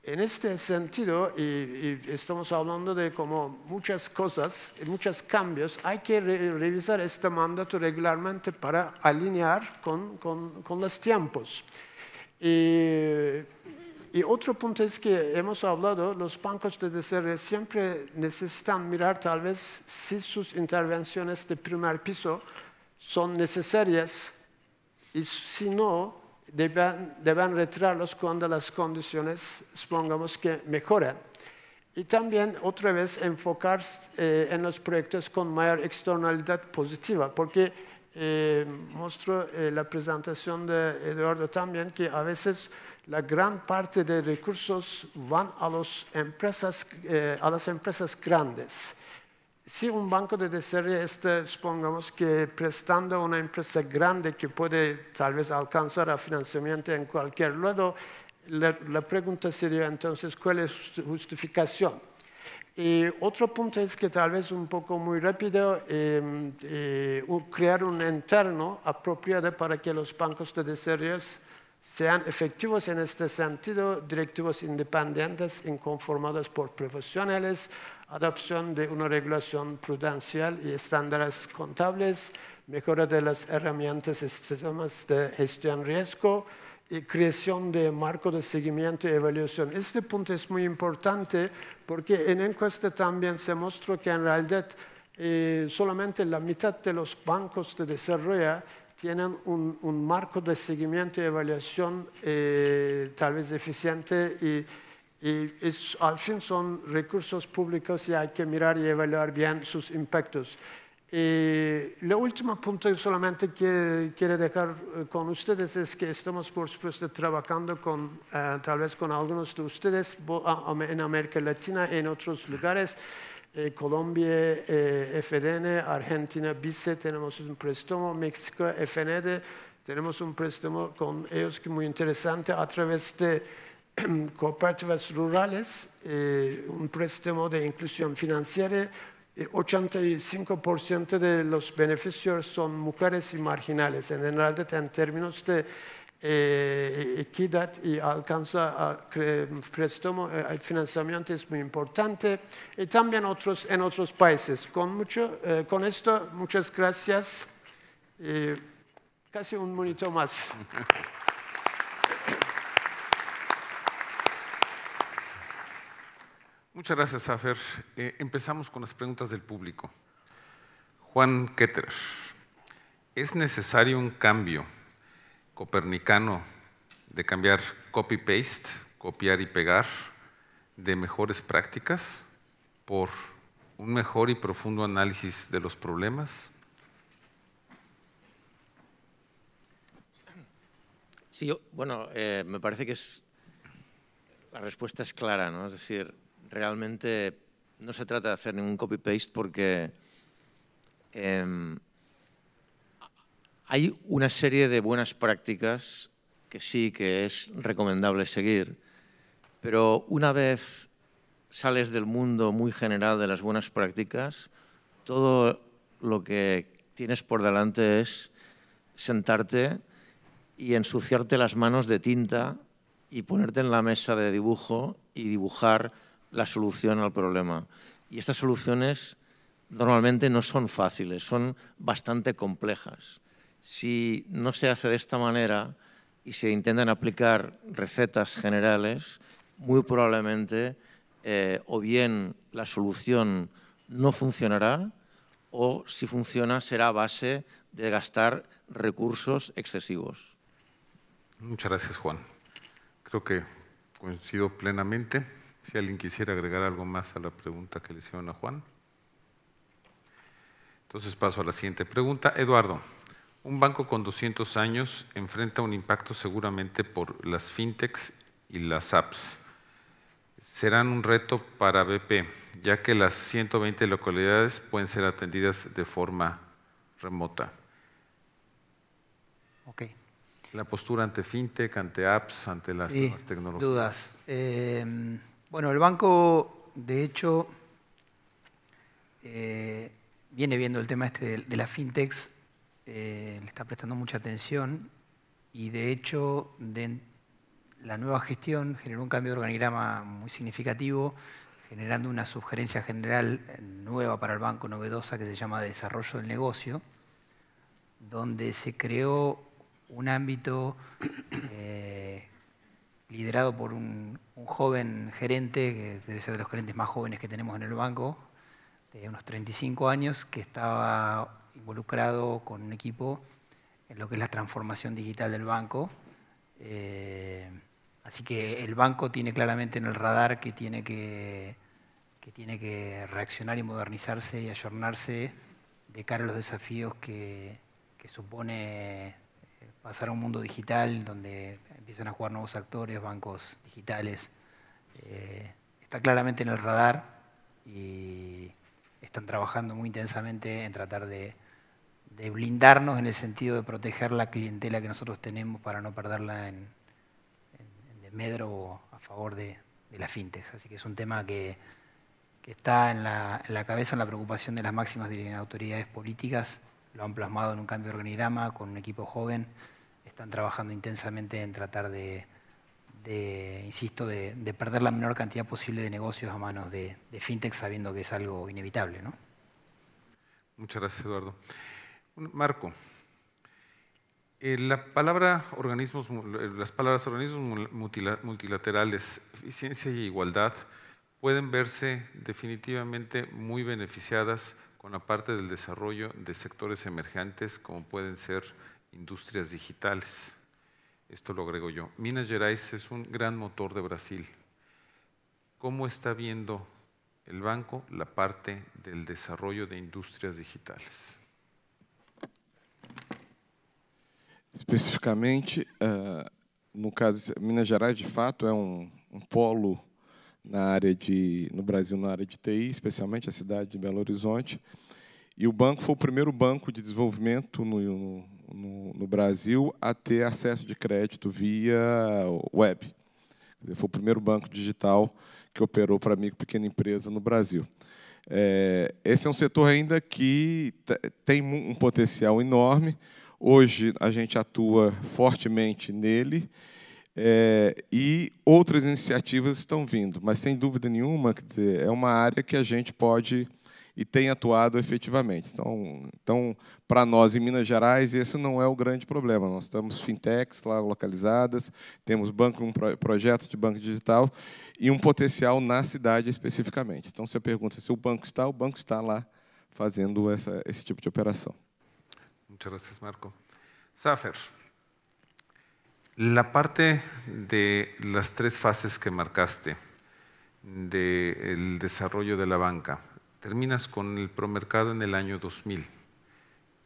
Speaker 6: en este sentido, y, estamos hablando de como muchas cosas, muchos cambios, hay que revisar este mandato regularmente para alinear con, los tiempos. Y, y, otro punto es que hemos hablado, los bancos de DCR siempre necesitan mirar tal vez si sus intervenciones de primer piso son necesarias y si no, deben, deben retirarlos cuando las condiciones supongamos que mejoren. Y también otra vez enfocarse eh, en los proyectos con mayor externalidad positiva, porque eh, mostró eh, la presentación de Eduardo también que a veces la gran parte de recursos van a, empresas, eh, a las empresas grandes si un banco de desarrollo está, supongamos que prestando a una empresa grande que puede tal vez alcanzar a financiamiento en cualquier lado, la, pregunta sería entonces cuál es justificación. Y otro punto es que tal vez un poco muy rápido em, eh, crear un entorno apropiado para que los bancos de desarrollos sean efectivos en este sentido, directivos independientes, inconformados por profesionales, adopción de una regulación prudencial y estándares contables, mejora de las herramientas y sistemas de gestión riesgo y creación de marco de seguimiento y evaluación. Este punto es muy importante porque en encuesta también se mostró que en realidad eh, solamente la mitad de los bancos de desarrollo tienen un, marco de seguimiento y evaluación eh, tal vez eficiente y y al fin son recursos públicos y hay que mirar y evaluar bien sus impactos. y el último punto solamente que quiero dejar eh, con ustedes es que estamos, por supuesto, trabajando con, eh, tal vez con algunos de ustedes en América Latina, en otros lugares, eh, Colombia, FDN, Argentina, BICE, tenemos un préstamo, México, FND, tenemos un préstamo con ellos que muy interesante a través de cooperativas rurales, eh, un préstamo de inclusión financiera, 85% eh, de los beneficios son mujeres y marginales, en general en términos de eh, equidad y alcanza a préstamo, el financiamiento es muy importante, y también otros, en otros países. Con, mucho, con esto, muchas gracias. casi un minuto más. Muchas gracias, Safer. Eh,
Speaker 2: empezamos con las preguntas del público. Juan Ketter, ¿es necesario un cambio copernicano de cambiar copy-paste, copiar y pegar, de mejores prácticas por un mejor y profundo análisis de los problemas?
Speaker 4: Sí, bueno, eh, me parece que la respuesta es clara, ¿no? Es decir, realmente no se trata de hacer ningún copy-paste porque em, hay una serie de buenas prácticas que sí que es recomendable seguir, pero una vez sales del mundo muy general de las buenas prácticas, todo lo que tienes por delante es sentarte y ensuciarte las manos de tinta y ponerte en la mesa de dibujo y dibujar la solución al problema. Y estas soluciones normalmente no son fáciles, son bastante complejas. Si no se hace de esta manera y se intentan aplicar recetas generales, muy probablemente eh, o bien la solución no funcionará o si funciona será a base de gastar recursos excesivos.
Speaker 2: Muchas gracias, Juan. Creo que coincido plenamente. Si alguien quisiera agregar algo más a la pregunta que le hicieron a Juan. Entonces paso a la siguiente pregunta. Eduardo, un banco con 200 años enfrenta un impacto seguramente por las fintechs y las apps. Serán un reto para BP, ya que las 120 localidades pueden ser atendidas de forma remota. Ok. La postura ante fintech, ante apps, ante las nuevas tecnologías.
Speaker 5: Dudas. Eh, bueno, el banco, de hecho, eh, viene viendo el tema este de, la las fintechs, eh, le está prestando mucha atención y de hecho la nueva gestión generó un cambio de organigrama muy significativo, generando una sugerencia general eh, nueva para el banco, novedosa, que se llama Desarrollo del Negocio, donde se creó un ámbito liderado por un, joven gerente, que debe ser de los gerentes más jóvenes que tenemos en el banco, de unos 35 años, que estaba involucrado con un equipo en lo que es la transformación digital del banco. Eh, así que el banco tiene claramente en el radar que tiene que, que tiene que reaccionar y modernizarse y ayornarse de cara a los desafíos que, que supone eh, pasar a un mundo digital donde empiezan a jugar nuevos actores, bancos digitales. Eh, está claramente en el radar y están trabajando muy intensamente en tratar de, blindarnos en el sentido de proteger la clientela que nosotros tenemos para no perderla en, Medro o a favor de, de las fintech. Así que es un tema que, está en en la, cabeza, en la preocupación de las máximas autoridades políticas. Lo han plasmado en un cambio de organigrama con un equipo joven están trabajando intensamente en tratar de, insisto, de, perder la menor cantidad posible de negocios a manos de, fintech, sabiendo que es algo inevitable. ¿no?
Speaker 2: Muchas gracias, Eduardo. Marco, eh, la palabra organismos, eh, las palabras organismos multilaterales, eficiencia y igualdad pueden verse definitivamente muy beneficiadas con la parte del desarrollo de sectores emergentes como pueden ser industrias digitales. Esto lo agrego yo. Minas Gerais es un gran motor de Brasil. ¿Cómo está viendo el banco la parte del desarrollo de industrias digitales?
Speaker 3: Especificamente, eh, no caso Minas Gerais, de fato, é um, um polo na área de no Brasil na área de TI, especialmente a cidade de Belo Horizonte. E o banco foi o primeiro banco de desenvolvimento no, no no, no, Brasil a ter acesso de crédito via web. Foi o primeiro banco digital que operou para micro e pequena empresa no Brasil. É, esse é um setor ainda que tem um potencial enorme. Hoje a gente atua fortemente nele é, e outras iniciativas estão vindo, mas sem dúvida nenhuma, quer dizer, é uma área que a gente pode e tem atuado efetivamente. Então, então para nós em Minas Gerais, esse não é o grande problema. Nós temos fintechs lá localizadas, temos banco, um projeto de banco digital e um potencial na cidade especificamente. Então, se a pergunta se o banco está, o banco está lá fazendo essa, esse tipo de operação.
Speaker 2: Muito obrigado, Marco. Safer, a parte de las fases que marcaste do desenvolvimento desarrollo de la banca, terminas con el promercado en el año 2000.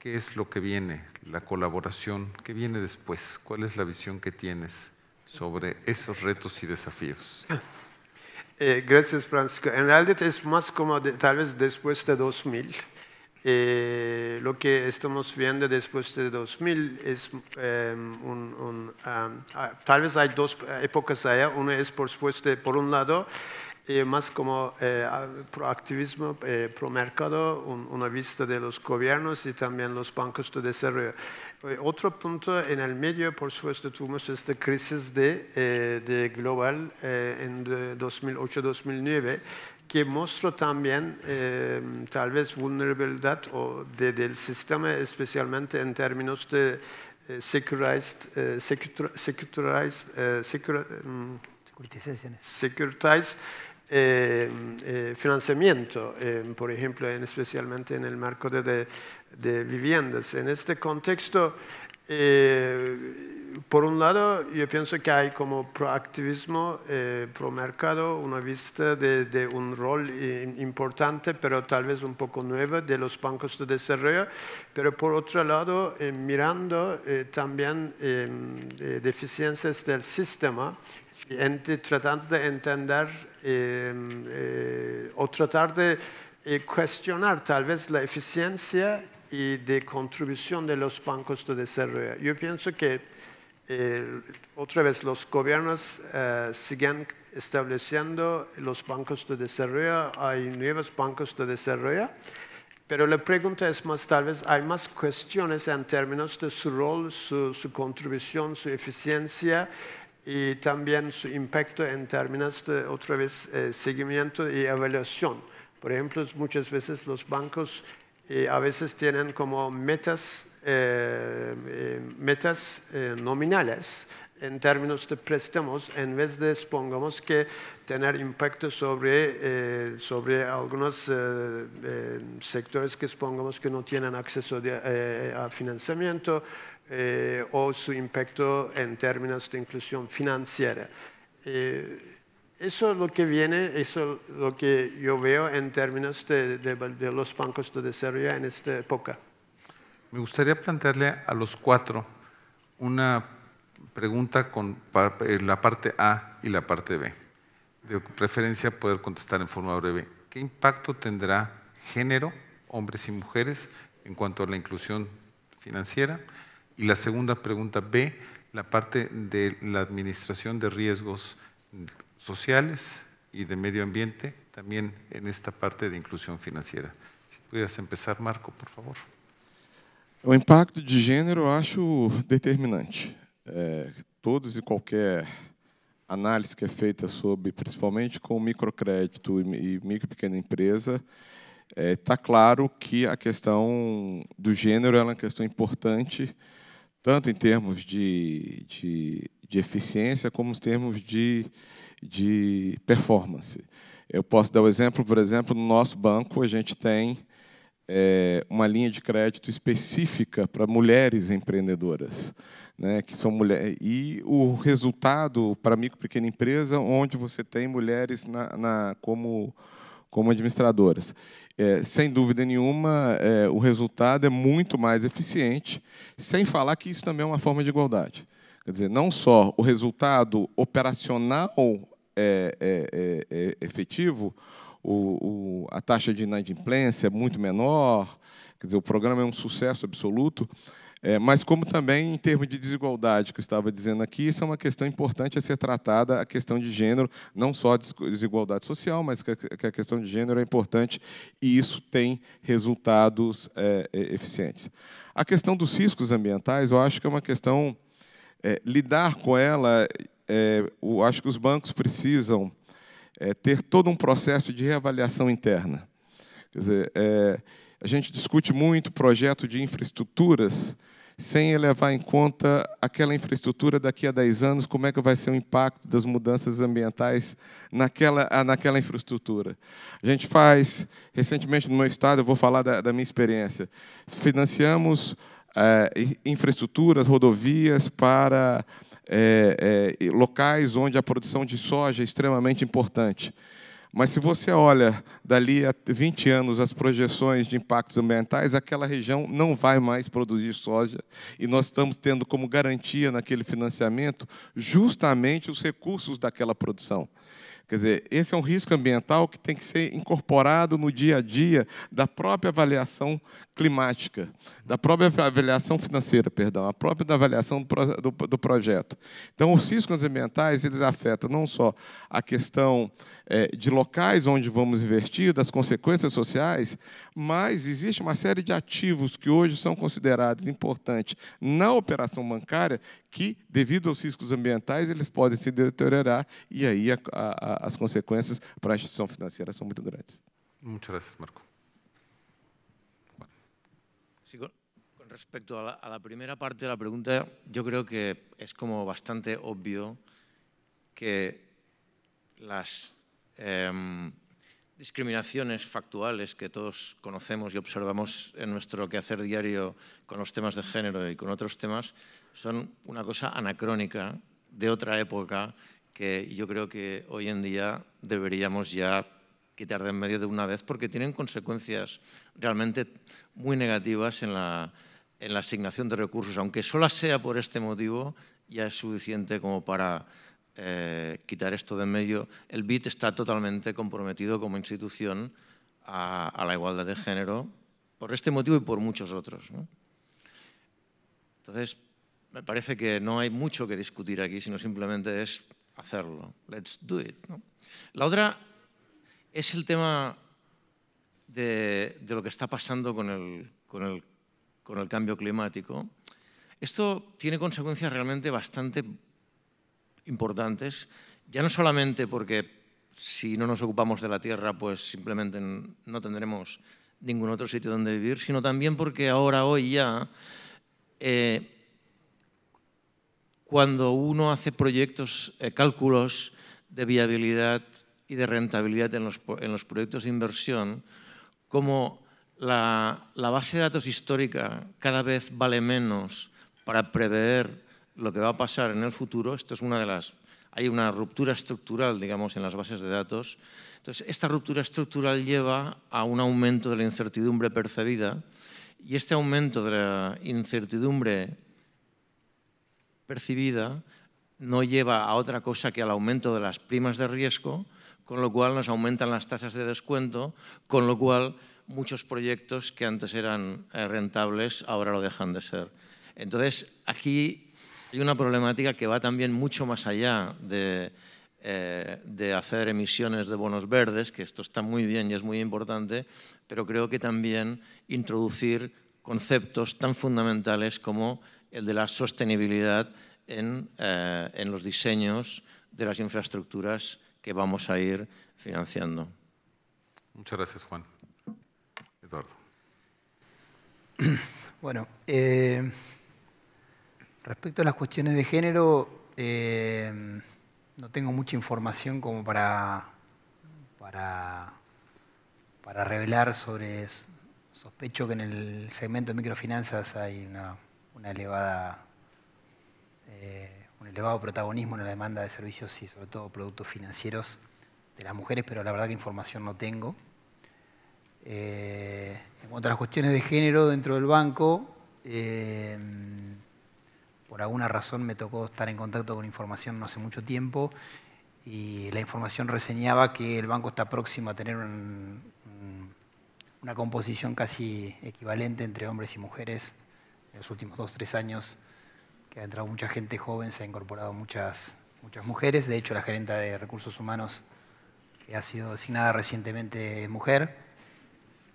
Speaker 2: ¿Qué es lo que viene? La colaboración, ¿qué viene después? ¿Cuál es la visión que tienes sobre esos retos y desafíos?
Speaker 6: Eh, gracias, Francisco. En realidad es más como tal vez después de 2000. Eh, lo que estamos viendo después de 2000 es em, un, ah, tal vez hay dos épocas allá. Una es, por supuesto, por un lado, y más como eh, proactivismo, eh, pro mercado, una vista de los gobiernos y también los bancos de desarrollo. Eh, otro punto en el medio, por supuesto, tuvimos esta crisis de, global en 2008-2009 que mostró también tal vez vulnerabilidad del sistema, especialmente en términos de mm, Securitized eh, eh, financiamiento, eh, por ejemplo, especialmente en el marco de, viviendas. En este contexto, por un lado, yo pienso que hay como proactivismo, pro mercado, una vista de, un rol importante, pero tal vez un poco nuevo, de los bancos de desarrollo, pero por otro lado, mirando también em, deficiencias del sistema, tratando de entender eh, o tratar de eh, cuestionar tal vez la eficiencia y de contribución de los bancos de desarrollo. Yo pienso que eh, otra vez los gobiernos siguen estableciendo los bancos de desarrollo, hay nuevos bancos de desarrollo, pero la pregunta es más tal vez, hay más cuestiones en términos de su rol, su contribución, su eficiencia y también su impacto en términos de, otra vez, eh, seguimiento y evaluación. Por ejemplo, muchas veces los bancos eh, a veces tienen como metas, eh, metas nominales en términos de préstamos, en vez de, supongamos, que tener impacto sobre, sobre algunos sectores que supongamos que no tienen acceso a financiamiento, eh, o su impacto en términos de inclusión financiera. Eh, eso es lo que viene, eso es lo que yo veo en términos de, los bancos de desarrollo en esta época.
Speaker 2: Me gustaría plantearle a los cuatro una pregunta con eh, la parte A y la parte B. De preferencia poder contestar en forma breve. ¿Qué impacto tendrá género, hombres y mujeres, en cuanto a la inclusión financiera? Y la segunda pregunta B, la parte de la administración de riesgos sociales y de medio ambiente, también en esta parte de inclusão
Speaker 3: financeira. Se pudieras começar, Marco, por favor. O impacto de gênero eu acho determinante. É, todos e qualquer análise que é feita sobre, principalmente com microcrédito e micro e pequena empresa, está é, tá claro que a questão do gênero é uma questão importante tanto em termos de, de, de eficiência como em termos de, de performance. Eu posso dar o um exemplo, por exemplo, no nosso banco a gente tem é, uma linha de crédito específica para mulheres empreendedoras, né, que são mulheres e o resultado para micro e pequena empresa, onde você tem mulheres na, na como como administradoras. É, sem dúvida nenhuma, é, o resultado é muito mais eficiente, sem falar que isso também é uma forma de igualdade. Quer dizer, não só o resultado operacional é, é, é, é efetivo, o, o, a taxa de inadimplência é muito menor, quer dizer, o programa é um sucesso absoluto, é, mas como também em termos de desigualdade, que eu estava dizendo aqui, isso é uma questão importante a ser tratada, a questão de gênero, não só a desigualdade social, mas que a questão de gênero é importante e isso tem resultados é, eficientes. A questão dos riscos ambientais, eu acho que é uma questão... É, lidar com ela, eu é, acho que os bancos precisam é, ter todo um processo de reavaliação interna. Quer dizer, é, a gente discute muito projeto de infraestruturas sem levar em conta aquela infraestrutura daqui a 10 anos, como é que vai ser o impacto das mudanças ambientais naquela, ah, naquela infraestrutura. A gente faz, recentemente no meu estado, eu vou falar da, da minha experiência, financiamos é, infraestruturas, rodovias para é, é, locais onde a produção de soja é extremamente importante. Mas se você olha dali a 20 anos as projeções de impactos ambientais, aquela região não vai mais produzir soja. E nós estamos tendo como garantia naquele financiamento justamente os recursos daquela produção. Quer dizer, esse é um risco ambiental que tem que ser incorporado no dia a dia da própria avaliação climática, da própria avaliação financeira, perdão, a própria avaliação do, do, do projeto. Então, os riscos ambientais eles afetam não só a questão é, de locais onde vamos investir, das consequências sociais, mas existe uma série de ativos que hoje são considerados importantes na operação bancária que, devido aos riscos ambientais, eles podem se deteriorar e aí a, a, as consequências para a instituição financeira são muito grandes.
Speaker 2: Muito obrigado, Marco.
Speaker 4: con, con respecto a la, a la, primera parte de la pregunta, yo creo que es como bastante obvio que las Em, discriminaciones factuales que todos conocemos y observamos en nuestro quehacer diario con los temas de género y con otros temas, son una cosa anacrónica de otra época que yo creo que hoy en día deberíamos ya quitar de en medio de una vez porque tienen consecuencias realmente muy negativas en la, en la asignación de recursos. Aunque sola sea por este motivo, ya es suficiente como para eh, quitar esto de en medio. El BIT está totalmente comprometido como institución a, la igualdad de género por este motivo y por muchos otros. Entonces, me parece que no hay mucho que discutir aquí, sino simplemente es hacerlo. Let's do it. La otra es el tema de, lo que está pasando con el, con, el, con el cambio climático. Esto tiene consecuencias realmente bastante importantes, ya no solamente porque si no nos ocupamos de la tierra, pues simplemente no tendremos ningún otro sitio donde vivir, sino también porque ahora, hoy ya, eh, cuando uno hace proyectos, eh, cálculos de viabilidad y de rentabilidad en los, proyectos de inversión, como la, la base de datos histórica cada vez vale menos para prever lo que va a pasar en el futuro, esto es una de las... Hay una ruptura estructural, digamos, en las bases de datos. Entonces, esta ruptura estructural lleva a un aumento de la incertidumbre percibida y este aumento de la incertidumbre percibida no lleva a otra cosa que al aumento de las primas de riesgo, con lo cual nos aumentan las tasas de descuento, con lo cual muchos proyectos que antes eran eh, rentables ahora lo dejan de ser. Entonces, aquí hay una problemática que va también mucho más allá eh, de, hacer emisiones de bonos verdes, que esto está muy bien y es muy importante, pero creo que también introducir conceptos tan fundamentales como el de la sostenibilidad en, eh, los diseños de las infraestructuras que vamos a ir financiando. Muchas gracias, Juan. Eduardo. Bueno, eh,
Speaker 5: Respecto a las cuestiones de género, eh, no tengo mucha información como para, para, revelar sobre Sospecho que en el segmento de microfinanzas hay una, elevada, eh, un elevado protagonismo en la demanda de servicios y sobre todo productos financieros de las mujeres, pero la verdad que información no tengo. Eh, en cuanto a las cuestiones de género dentro del banco, por alguna razón me tocó estar en contacto con información no hace mucho tiempo y la información reseñaba que el banco está próximo a tener una composición casi equivalente entre hombres y mujeres. En los últimos dos, tres años que ha entrado mucha gente joven, se ha incorporado muchas, muchas mujeres. De hecho, la gerenta de recursos humanos que ha sido designada recientemente es mujer.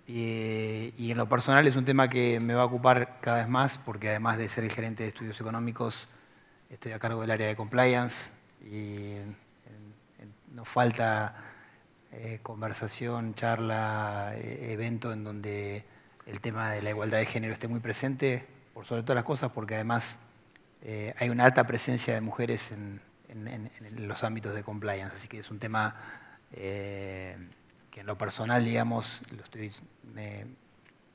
Speaker 5: Eh, y en lo personal es un tema que me va a ocupar cada vez más, porque además de ser el gerente de estudios económicos, estoy a cargo del área de compliance y nos falta eh, conversación, charla, eh, evento en donde el tema de la igualdad de género esté muy presente, por sobre todas las cosas, porque además hay una alta presencia de mujeres en, los ámbitos de compliance, así que es un tema que en lo personal, digamos, lo estoy eh,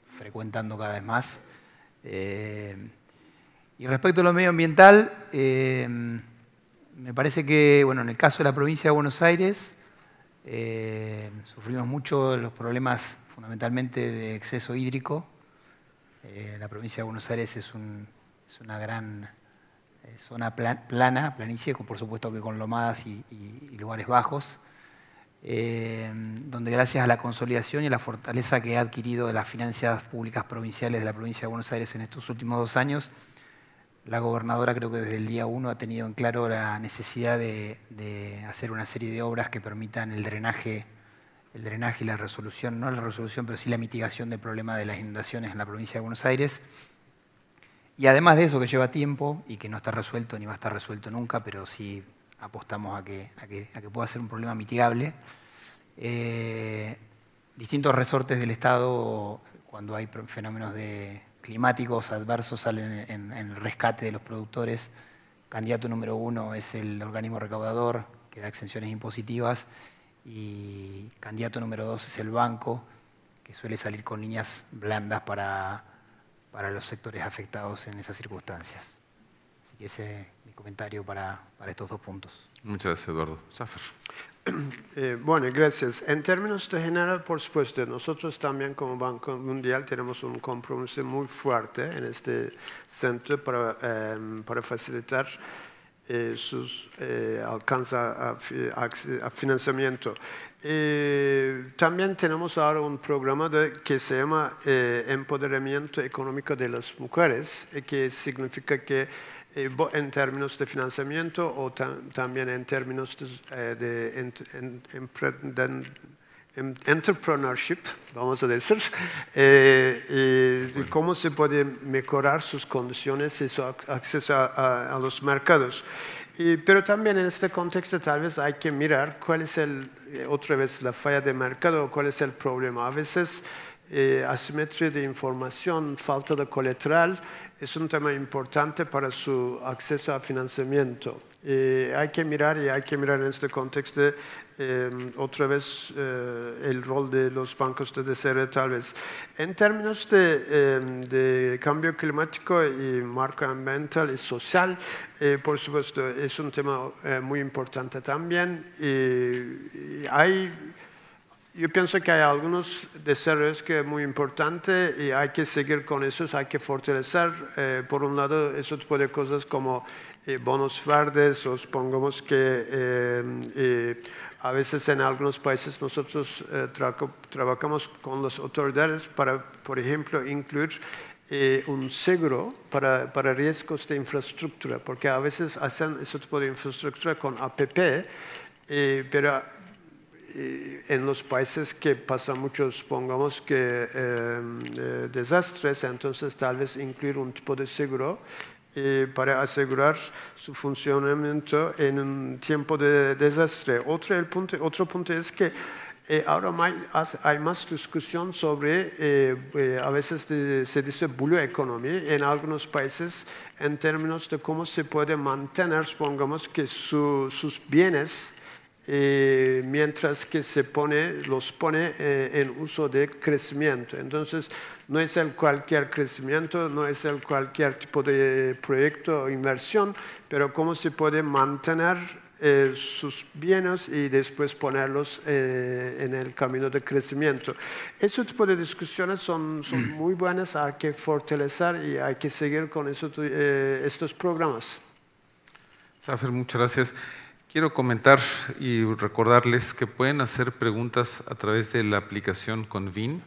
Speaker 5: frecuentando cada vez más. Eh, y respecto a lo medioambiental, eh, me parece que, bueno, en el caso de la provincia de Buenos Aires, sufrimos mucho los problemas fundamentalmente de exceso hídrico. la provincia de Buenos Aires es, un, una gran zona plana, planicie, por supuesto que con lomadas y lugares bajos. Eh, donde gracias a la consolidación y la fortaleza que ha adquirido de las finanzas públicas provinciales de la provincia de Buenos Aires en estos últimos dos años, la gobernadora creo que desde el día uno ha tenido en claro la necesidad de, hacer una serie de obras que permitan el drenaje, el drenaje y la resolución, no la resolución, pero sí la mitigación del problema de las inundaciones en la provincia de Buenos Aires. Y además de eso que lleva tiempo y que no está resuelto ni va a estar resuelto nunca, pero sí apostamos a que, pueda ser un problema mitigable. Eh, distintos resortes del Estado, cuando hay fenómenos climáticos adversos, salen en, el rescate de los productores. Candidato número uno es el organismo recaudador, que da exenciones impositivas, y candidato número dos es el banco, que suele salir con líneas blandas para, para los sectores afectados en esas circunstancias. Así que ese comentario para, para estos dos puntos.
Speaker 2: Muchas gracias, Eduardo.
Speaker 6: Eh, bueno, gracias. En términos de general, por supuesto, nosotros también como Banco Mundial tenemos un compromiso muy fuerte en este centro para, em, para facilitar eh, sus eh, a, financiamiento. Eh, también tenemos ahora un programa de, que se llama Empoderamiento Económico de las Mujeres, que significa que eh, en términos de financiamiento o también en términos de, eh, em, entrepreneurship, vamos a decir, eh, cómo se puede mejorar sus condiciones y su acceso a, los mercados. pero también en este contexto tal vez hay que mirar cuál es el, otra vez la falla de mercado o cuál es el problema. A veces asimetría de información, falta de colateral, es un tema importante para su acceso a financiamiento. hay que mirar y hay que mirar en este contexto eh, otra vez eh, el rol de los bancos de desarrollo tal vez. En términos de, eh, de cambio climático y marco ambiental y social, por supuesto, es un tema muy importante también. hay yo pienso que hay algunos desarrollos que es muy importante y hay que seguir con esos, hay que fortalecer, eh, por un lado, ese tipo de cosas como eh, bonos verdes, o supongamos que eh, a veces en algunos países nosotros trabajamos con las autoridades para, por ejemplo, incluir un seguro para, riesgos de infraestructura, porque a veces hacen ese tipo de infraestructura con APP, pero eh, en los países que pasan muchos, pongamos que eh, eh, desastres, entonces tal vez incluir un tipo de seguro para asegurar su funcionamiento en un tiempo de desastre. Otro, punto, es que ahora hay, más discusión sobre, a veces se dice blue economy en algunos países en términos de cómo se puede mantener, pongamos que sus bienes, eh, mientras que se pone, los pone eh, en uso de crecimiento. Entonces, no es el cualquier crecimiento, no es el cualquier tipo de proyecto o inversión, pero cómo se puede mantener eh, sus bienes y después ponerlos en el camino de crecimiento. Ese tipo de discusiones son, son mm. muy buenas, hay que fortalecer y hay que seguir con estos programas.
Speaker 2: Safer, muchas gracias. Quiero comentar y recordarles que pueden hacer preguntas a través de la aplicación Convin.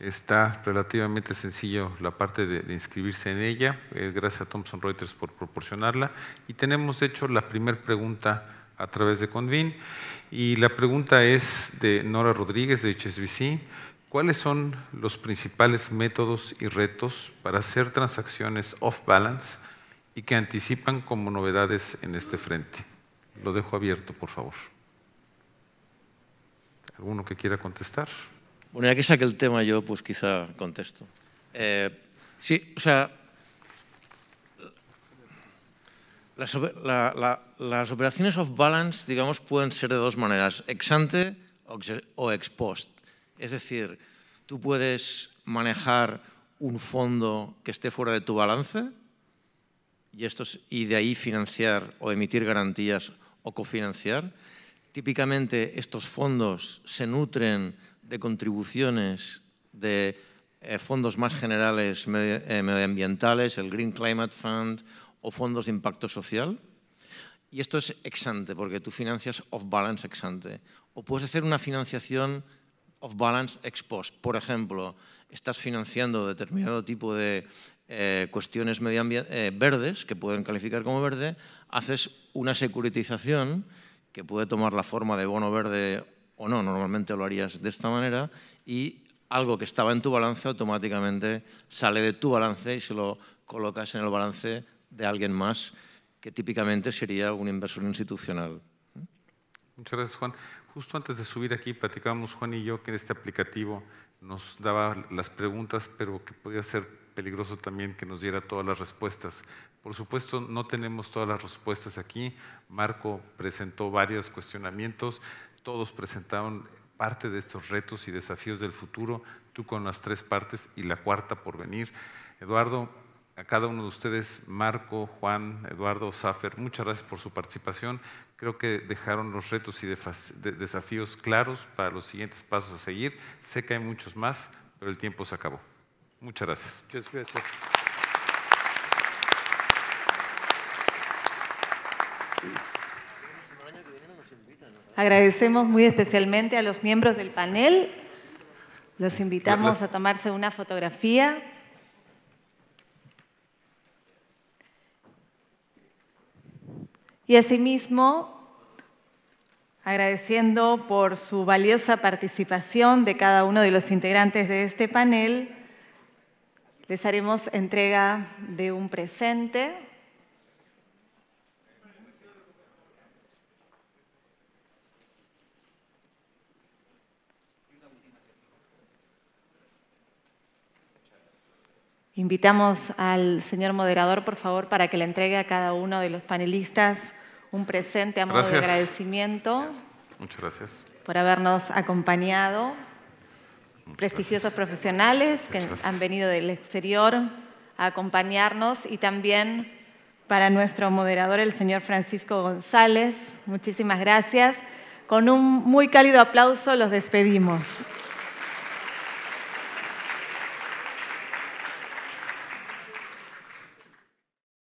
Speaker 2: Está relativamente sencillo la parte de, inscribirse en ella. Eh, gracias a Thomson Reuters por proporcionarla. Y tenemos de hecho la primera pregunta a través de Convin. Y la pregunta es de Nora Rodríguez de HSBC. ¿Cuáles son los principales métodos y retos para hacer transacciones off-balance y que anticipan como novedades en este frente? lo dejo abierto, por favor. ¿Alguno que quiera contestar?
Speaker 4: Bueno, ya que saqué el tema yo, pues quizá contesto. Eh, sí, o sea, las, operaciones off balance, digamos, pueden ser de dos maneras, ex ante o ex post. Es decir, tú puedes manejar un fondo que esté fuera de tu balance y, y de ahí financiar o emitir garantías o cofinanciar. Típicamente estos fondos se nutren de contribuciones de eh, fondos más generales eh, medioambientales, el Green Climate Fund o fondos de impacto social. Y esto es ex ante, porque tú financias off-balance ex ante. O puedes hacer una financiación off-balance ex post. Por ejemplo, estás financiando determinado tipo de eh, cuestiones eh, verdes, que pueden calificar como verde, haces una securitización que puede tomar la forma de bono verde o no, normalmente lo harías de esta manera, y algo que estaba en tu balance automáticamente sale de tu balance y se lo colocas en el balance de alguien más, que típicamente sería un inversor institucional.
Speaker 2: Muchas gracias, Juan. Justo antes de subir aquí platicábamos Juan y yo que en este aplicativo nos daba las preguntas, pero que podía ser peligroso también que nos diera todas las respuestas. Por supuesto, no tenemos todas las respuestas aquí. Marco presentó varios cuestionamientos, todos presentaron parte de estos retos y desafíos del futuro, tú con las tres partes y la cuarta por venir. Eduardo, a cada uno de ustedes, Marco, Juan, Eduardo, Safer, muchas gracias por su participación. Creo que dejaron los retos y desafíos claros para los siguientes pasos a seguir. Sé que hay muchos más, pero el tiempo se acabó.
Speaker 6: Muchas gracias.
Speaker 1: Agradecemos muy especialmente a los miembros del panel. Los invitamos a tomarse una fotografía. Y asimismo, agradeciendo por su valiosa participación de cada uno de los integrantes de este panel, les haremos entrega de un presente. Invitamos al señor moderador, por favor, para que le entregue a cada uno de los panelistas un presente a modo de agradecimiento.
Speaker 2: Muchas gracias.
Speaker 1: Por habernos acompañado prestigiosos profesionales que han venido del exterior a acompañarnos y también para nuestro moderador, el señor Francisco González. Muchísimas gracias. Con un muy cálido aplauso los despedimos.